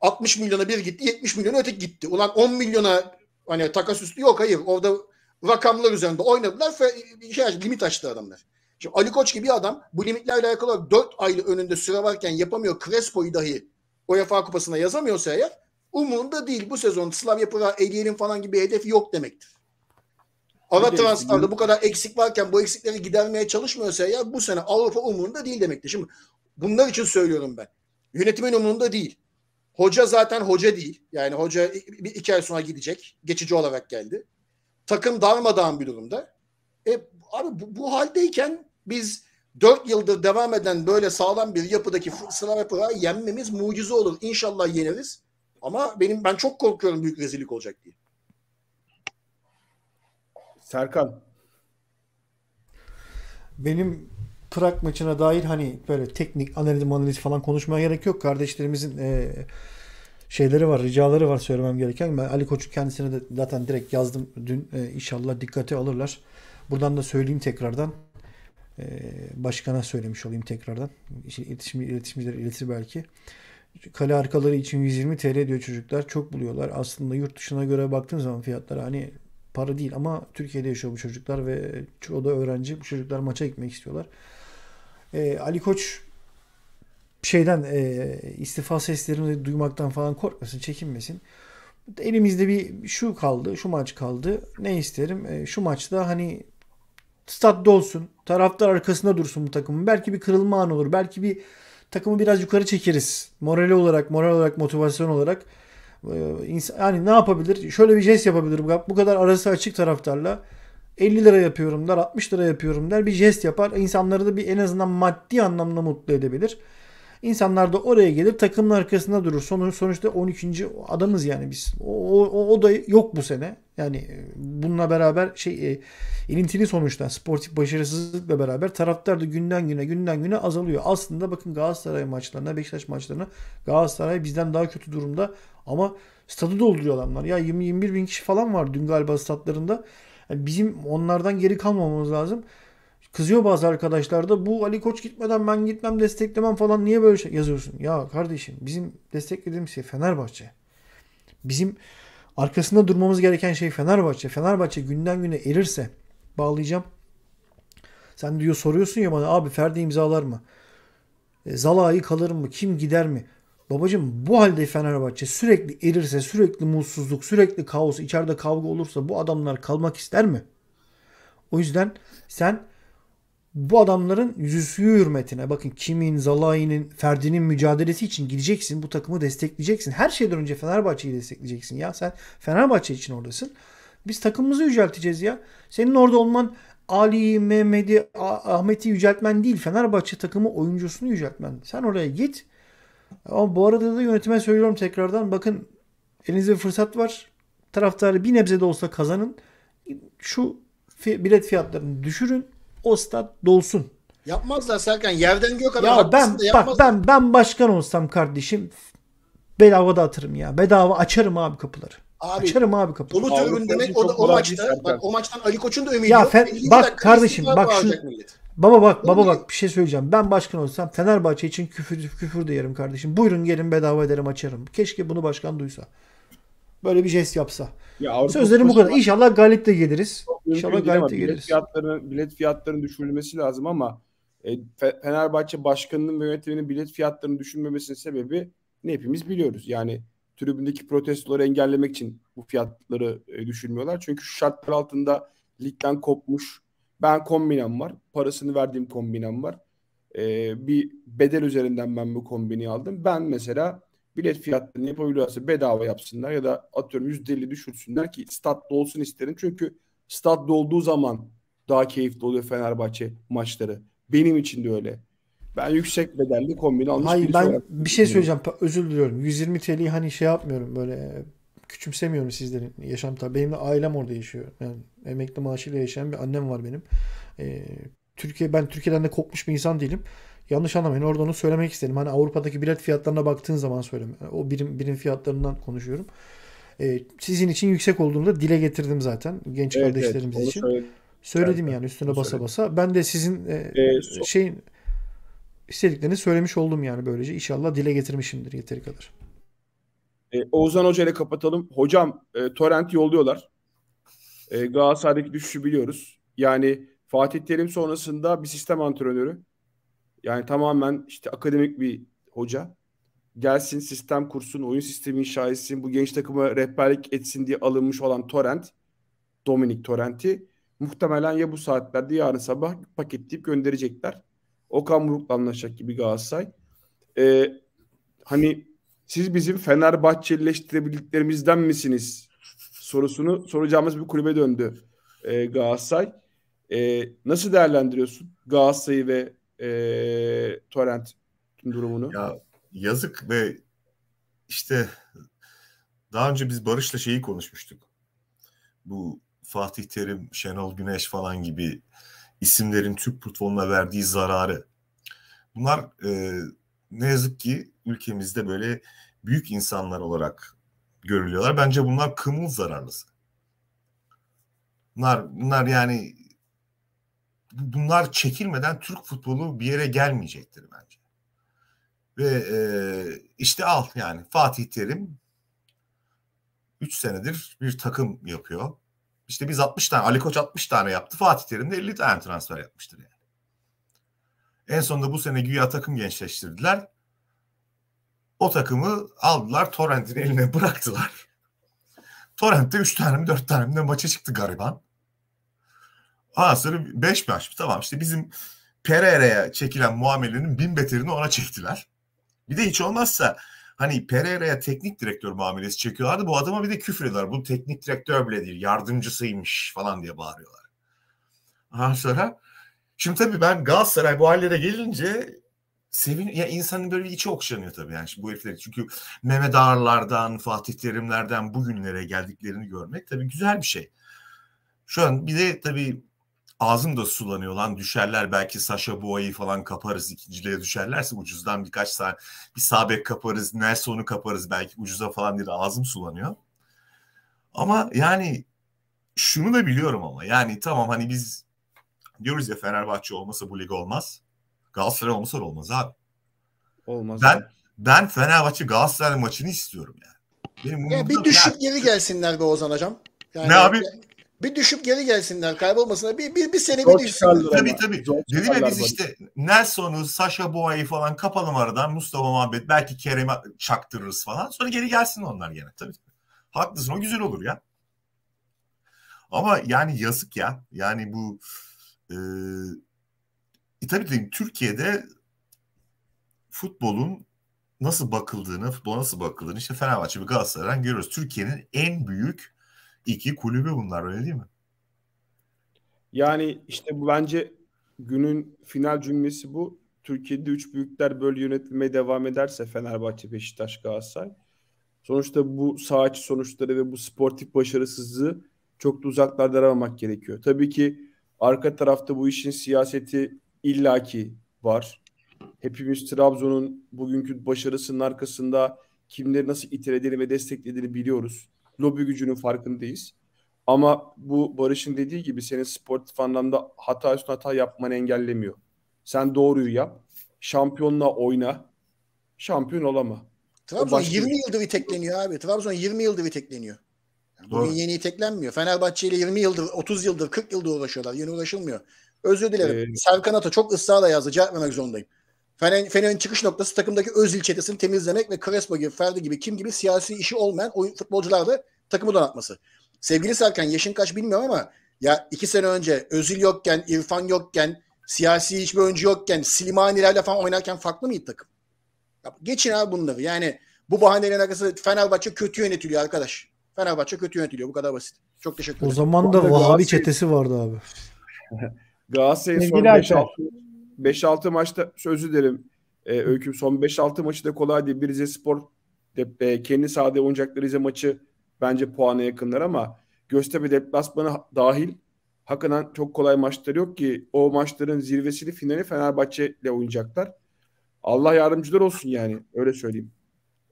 60 milyona bir gitti 70 milyona öteki gitti. Ulan 10 milyona hani takas üstü yok hayır. Orada rakamlar üzerinde oynadılar ve e, şey, limit açtı adamlar. Şimdi Ali Koç gibi adam bu limitlerle alakalı olarak 4 aylı önünde süre varken yapamıyor. Crespo'yu dahi UEFA kupasına yazamıyorsa eğer umurunda değil bu sezon Slavia Praha eleyelim falan gibi hedef yok demektir. Ara transferde bu kadar eksik varken bu eksikleri gidermeye çalışmıyorsa eğer bu sene Avrupa umurunda değil demektir. Şimdi bunlar için söylüyorum ben. Yönetimin umurunda değil. Hoca zaten hoca değil. Yani hoca bir iki ay sonra gidecek. Geçici olarak geldi. Takım darmadağın bir durumda. E abi bu, bu haldeyken biz dört yıldır devam eden böyle sağlam bir yapıdaki sınav yapıra yenmemiz mucize olur. İnşallah yeneriz. Ama benim ben çok korkuyorum büyük rezillik olacak diye. Serkan. Benim Prag maçına dair hani böyle teknik analiz analiz falan konuşmaya gerek yok. Kardeşlerimizin e, şeyleri var, ricaları var söylemem gereken. Ben Ali Koç'u kendisine de zaten direkt yazdım dün. E, inşallah dikkate alırlar. Buradan da söyleyeyim tekrardan. E, başkana söylemiş olayım tekrardan. İşte iletişim, iletişimciler iletir belki. Kale arkaları için 120 TL diyor çocuklar. Çok buluyorlar. Aslında yurt dışına göre baktığım zaman fiyatlar hani para değil ama Türkiye'de yaşıyor bu çocuklar ve o da öğrenci. Bu çocuklar maça gitmek istiyorlar. E, Ali Koç şeyden e, istifa seslerini duymaktan falan korkmasın, çekinmesin. Elimizde bir şu kaldı, şu maç kaldı. Ne isterim? E, şu maçta hani statta olsun, taraftar arkasında dursun bu takımın. Belki bir kırılma an olur, belki bir takımı biraz yukarı çekeriz. Morali olarak, moral olarak, motivasyon olarak. E, yani ne yapabilir? Şöyle bir jest yapabilir bu kadar arası açık taraftarla. 50 lira yapıyorum der, 60 lira yapıyorum der. Bir jest yapar. İnsanları da bir en azından maddi anlamda mutlu edebilir. İnsanlar da oraya gelir takımın arkasında durur. Sonu, sonuçta 12. adamız yani biz. O, o, o da yok bu sene. Yani e, bununla beraber şey e, ilintili sonuçta sportif başarısızlıkla beraber taraftar da günden güne günden güne azalıyor. Aslında bakın Galatasaray maçlarına, Beşiktaş maçlarına Galatasaray bizden daha kötü durumda ama stadı dolduruyor adamlar. Ya 20-21 bin kişi falan var dün galiba statlarında. Yani bizim onlardan geri kalmamamız lazım. Kızıyor bazı arkadaşlar da bu Ali Koç gitmeden ben gitmem desteklemem falan niye böyle şey yazıyorsun? Ya kardeşim bizim desteklediğimiz şey Fenerbahçe. Bizim arkasında durmamız gereken şey Fenerbahçe. Fenerbahçe günden güne erirse bağlayacağım. Sen diyor soruyorsun ya bana abi Ferdi imzalar mı? E, Zalai kalır mı? Kim gider mi? Babacım bu halde Fenerbahçe sürekli erirse, sürekli mutsuzluk, sürekli kaos, içeride kavga olursa bu adamlar kalmak ister mi? O yüzden sen bu adamların yüzüstü hürmetine bakın Kimin, Zalai'nin, Ferdi'nin mücadelesi için gideceksin. Bu takımı destekleyeceksin. Her şeyden önce Fenerbahçe'yi destekleyeceksin ya. Sen Fenerbahçe için oradasın. Biz takımımızı yücelteceğiz ya. Senin orada olman Ali, Mehmet'i, Ahmet'i yüceltmen değil. Fenerbahçe takımı oyuncusunu yüceltmen. Sen oraya git. Ama bu arada da yönetime söylüyorum tekrardan. Bakın elinizde bir fırsat var. Taraftarı bir nebze de olsa kazanın. Şu bilet fiyatlarını düşürün. O stat dolsun. Yapmazlar Serkan. Yerden gök kadar ya ben, bak ben ben başkan olsam kardeşim bedava da atarım ya. Bedava açarım abi kapıları. Abi, Açarım abi kapıları. Dolu tribün demek o, da, o maçta. Şey bak, o maçtan Ali Koç'un da ümidi ya, yok. Fe, bak kardeşim bak şu, millet. Baba bak baba bak bir şey söyleyeceğim. Ben başkan olsam Fenerbahçe için küfür küfür de yerim kardeşim. Buyurun gelin bedava ederim açarım. Keşke bunu başkan duysa. Böyle bir jest yapsa. Ya Avrupa Sözlerim bu kadar. İnşallah galip de geliriz. İnşallah galip de geliriz. Bilet fiyatlarının, bilet fiyatlarının düşürülmesi lazım ama e, Fenerbahçe başkanının ve yönetiminin bilet fiyatlarını düşünmemesinin sebebi ne hepimiz biliyoruz. Yani tribündeki protestoları engellemek için bu fiyatları e, düşünmüyorlar. Çünkü şu şartlar altında ligden kopmuş ben kombinem var. Parasını verdiğim kombinem var. Ee, bir bedel üzerinden ben bu kombini aldım. Ben mesela bilet fiyatlarını yapabiliyorsa bedava yapsınlar ya da atıyorum %50 düşürsünler ki statlı olsun isterim. Çünkü statlı olduğu zaman daha keyifli oluyor Fenerbahçe maçları. Benim için de öyle. Ben yüksek bedelli kombin almış Hayır ben bir şey söyleyeceğim. Özür diliyorum. 120 TL'yi hani şey yapmıyorum böyle küçümsemiyorum sizlerin yaşam tarzı. Benim de ailem orada yaşıyor. Yani emekli maaşıyla yaşayan bir annem var benim. Ee, Türkiye ben Türkiye'den de kopmuş bir insan değilim. Yanlış anlamayın. Orada onu söylemek istedim. Hani Avrupa'daki bilet fiyatlarına baktığın zaman söyleme. o birim birim fiyatlarından konuşuyorum. Ee, sizin için yüksek olduğunu da dile getirdim zaten genç evet, kardeşlerimiz evet, için. Söyledim, söyledim yani üstüne basa söyledim. basa. Ben de sizin e, ee, şeyin istediklerini söylemiş oldum yani böylece. inşallah dile getirmişimdir yeteri kadar. E, Oğuzhan Hoca ile kapatalım. Hocam e, Torrent yolluyorlar. E, Galatasaray'daki düşüşü biliyoruz. Yani Fatih Terim sonrasında bir sistem antrenörü. Yani tamamen işte akademik bir hoca. Gelsin sistem kursun, oyun sistemi inşa etsin, bu genç takıma rehberlik etsin diye alınmış olan Torrent, Dominik Torrent'i muhtemelen ya bu saatlerde yarın sabah paketleyip gönderecekler. Okan Buruk'la anlaşacak gibi Galatasaray. Ee, hani siz bizim Fenerbahçelileştirebildiklerimizden misiniz? Sorusunu soracağımız bir kulübe döndü e, Galatasaray. E, nasıl değerlendiriyorsun Galatasaray'ı ve e, Torrent'in durumunu? Ya yazık ve işte daha önce biz Barış'la şeyi konuşmuştuk. Bu Fatih Terim, Şenol Güneş falan gibi isimlerin Türk futboluna verdiği zararı. Bunlar e, ne yazık ki ülkemizde böyle büyük insanlar olarak görülüyorlar. Bence bunlar kımıl zararlısı. Bunlar, bunlar yani bunlar çekilmeden Türk futbolu bir yere gelmeyecektir bence. Ve e, işte al yani Fatih Terim 3 senedir bir takım yapıyor. İşte biz 60 tane Ali Koç 60 tane yaptı. Fatih Terim de 50 tane transfer yapmıştır yani. En sonunda bu sene güya takım gençleştirdiler. O takımı aldılar Torrent'in eline bıraktılar. Torrent'te 3 tane mi 4 tane mi de maça çıktı gariban. Ondan sonra 5 maç tamam işte bizim Pereira'ya çekilen muamelenin bin beterini ona çektiler. Bir de hiç olmazsa hani Pereira'ya teknik direktör muamelesi çekiyorlardı. Bu adama bir de küfür ediyorlar. Bu teknik direktör bile değil yardımcısıymış falan diye bağırıyorlar. Ondan sonra Şimdi tabii ben Galatasaray bu hallere gelince sevin ya insanın böyle bir içi okşanıyor tabii yani bu herifler. Çünkü Mehmet Ağarlardan, Fatih Terimlerden bugünlere geldiklerini görmek tabii güzel bir şey. Şu an bir de tabii ağzım da sulanıyor lan düşerler belki saşa Boya'yı falan kaparız ikinciliğe düşerlerse ucuzdan birkaç saniye bir sabek kaparız Nelson'u kaparız belki ucuza falan diye ağzım sulanıyor. Ama yani şunu da biliyorum ama yani tamam hani biz Diyoruz ya Fenerbahçe olmasa bu lig olmaz. Galatasaray olmasa olmaz abi. Olmaz. Ben abi. ben Fenerbahçe Galatasaray maçını istiyorum yani. Benim ya bir düşüp yani. geri gelsinler be Ozan hocam. Yani ne abi? Bir düşüp geri gelsinler kaybolmasına. Bir, bir, bir sene bir düşsünler. Tabii tabii. Dedim ya biz işte Nelson'u, Sasha Boğa'yı falan kapalım aradan. Mustafa Muhammed belki Kerem'e çaktırırız falan. Sonra geri gelsin onlar gene tabii. Haklısın o güzel olur ya. Ama yani yazık ya. Yani bu e, e tabii ki Türkiye'de futbolun nasıl bakıldığını, futbola nasıl bakıldığını işte Fenerbahçe ve Galatasaray'dan görüyoruz. Türkiye'nin en büyük iki kulübü bunlar öyle değil mi? Yani işte bu bence günün final cümlesi bu. Türkiye'de üç büyükler böyle yönetilmeye devam ederse Fenerbahçe, Beşiktaş, Galatasaray. Sonuçta bu saha sonuçları ve bu sportif başarısızlığı çok da uzaklarda aramamak gerekiyor. Tabii ki Arka tarafta bu işin siyaseti illaki var. Hepimiz Trabzon'un bugünkü başarısının arkasında kimleri nasıl itelediğini ve desteklediğini biliyoruz. Lobi gücünün farkındayız. Ama bu Barış'ın dediği gibi senin sportif anlamda hata üstüne hata yapmanı engellemiyor. Sen doğruyu yap. Şampiyonla oyna. Şampiyon olama. Trabzon başka... 20 yıldır itekleniyor abi. Trabzon 20 yıldır itekleniyor. Yani bugün yeni iteklenmiyor. Fenerbahçe ile 20 yıldır, 30 yıldır, 40 yıldır uğraşıyorlar. Yeni uğraşılmıyor. Özür dilerim. Ee, Serkan Ata çok ısrarla yazdı. Cevap vermek zorundayım. Fener'in çıkış noktası takımdaki özil çetesini temizlemek ve Crespo gibi, Ferdi gibi kim gibi siyasi işi olmayan oyun futbolcular da takımı donatması. Sevgili Serkan yaşın kaç bilmiyorum ama ya iki sene önce Özil yokken, İrfan yokken, siyasi hiçbir oyuncu yokken, Slimani'lerle falan oynarken farklı mıydı takım? Ya geçin abi bunları. Yani bu bahaneyle alakası Fenerbahçe kötü yönetiliyor arkadaş. Fenerbahçe kötü yönetiliyor. Bu kadar basit. Çok teşekkür ederim. O zaman da Vahabi çetesi vardı abi. Galatasaray'ın son 5-6 maçta sözü derim. E, öyküm son 5-6 maçı da kolay değil. Bir Rize Spor de, e, kendi sahada oynayacakları Rize maçı bence puana yakınlar ama Göztepe deplasmanı dahil hakikaten çok kolay maçları yok ki o maçların zirvesini finali Fenerbahçe ile oynayacaklar. Allah yardımcılar olsun yani öyle söyleyeyim.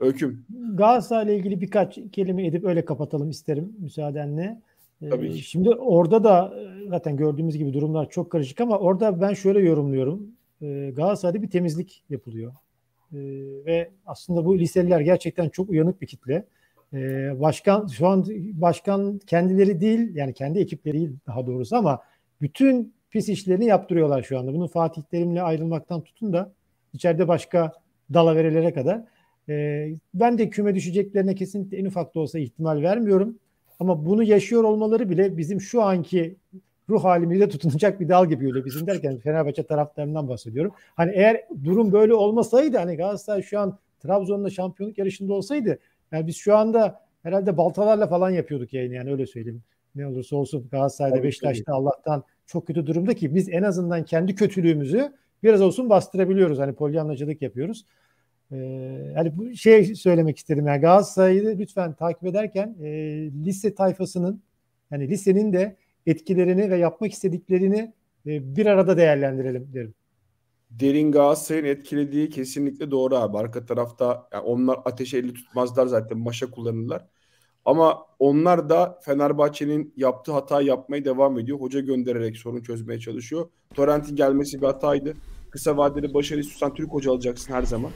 Öyküm. Galatasaray'la ilgili birkaç kelime edip öyle kapatalım isterim müsaadenle. Ee, Tabii. Şimdi orada da e, zaten gördüğümüz gibi durumlar çok karışık ama orada ben şöyle yorumluyorum. Ee, Galatasaray'da bir temizlik yapılıyor. Ee, ve aslında bu liseliler gerçekten çok uyanık bir kitle. Başkan şu an başkan kendileri değil yani kendi ekipleri değil daha doğrusu ama bütün pis işlerini yaptırıyorlar şu anda. Bunun Fatih Terim'le ayrılmaktan tutun da içeride başka dalaverelere kadar. Ee, ben de küme düşeceklerine kesinlikle en ufak da olsa ihtimal vermiyorum. Ama bunu yaşıyor olmaları bile bizim şu anki ruh halimizde tutunacak bir dal gibi öyle bizim derken Fenerbahçe taraftarından bahsediyorum. Hani eğer durum böyle olmasaydı hani Galatasaray şu an Trabzon'la şampiyonluk yarışında olsaydı yani biz şu anda herhalde baltalarla falan yapıyorduk yayını yani öyle söyleyeyim. Ne olursa olsun Galatasaray'da tabii, Beşiktaş'ta Allah'tan çok kötü durumda ki biz en azından kendi kötülüğümüzü biraz olsun bastırabiliyoruz. Hani polyanlacılık yapıyoruz. E, yani bu şey söylemek istedim. Yani Galatasaray'ı lütfen takip ederken e, lise tayfasının yani lisenin de etkilerini ve yapmak istediklerini e, bir arada değerlendirelim derim. Derin Galatasaray'ın etkilediği kesinlikle doğru abi. Arka tarafta yani onlar ateşe eli tutmazlar zaten maşa kullanırlar. Ama onlar da Fenerbahçe'nin yaptığı hata yapmaya devam ediyor. Hoca göndererek sorun çözmeye çalışıyor. Torrent'in gelmesi bir hataydı. Kısa vadeli başarı istiyorsan Türk hoca alacaksın her zaman.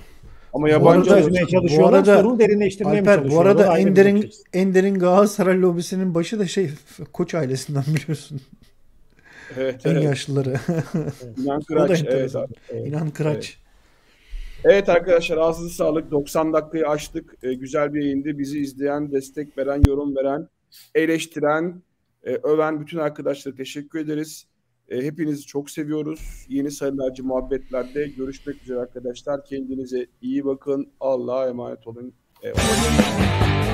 Ama yabancı bu arada, çalışıyorlar. Bu arada, sorunu derinleştirmeye Alper, mi Bu arada Ender'in, Ender'in Galatasaray lobisinin başı da şey Koç ailesinden biliyorsun. Evet, en evet. yaşlıları. İnan Kıraç. evet, abi. evet. İnan Kıraç. Evet. Evet arkadaşlar ağzınıza sağlık. 90 dakikayı açtık. Ee, güzel bir yayındı. Bizi izleyen, destek veren, yorum veren, eleştiren, e, öven bütün arkadaşlara teşekkür ederiz. E, hepinizi çok seviyoruz. Yeni sayılarcı muhabbetlerde görüşmek üzere arkadaşlar. Kendinize iyi bakın. Allah'a emanet olun. Eyvallah.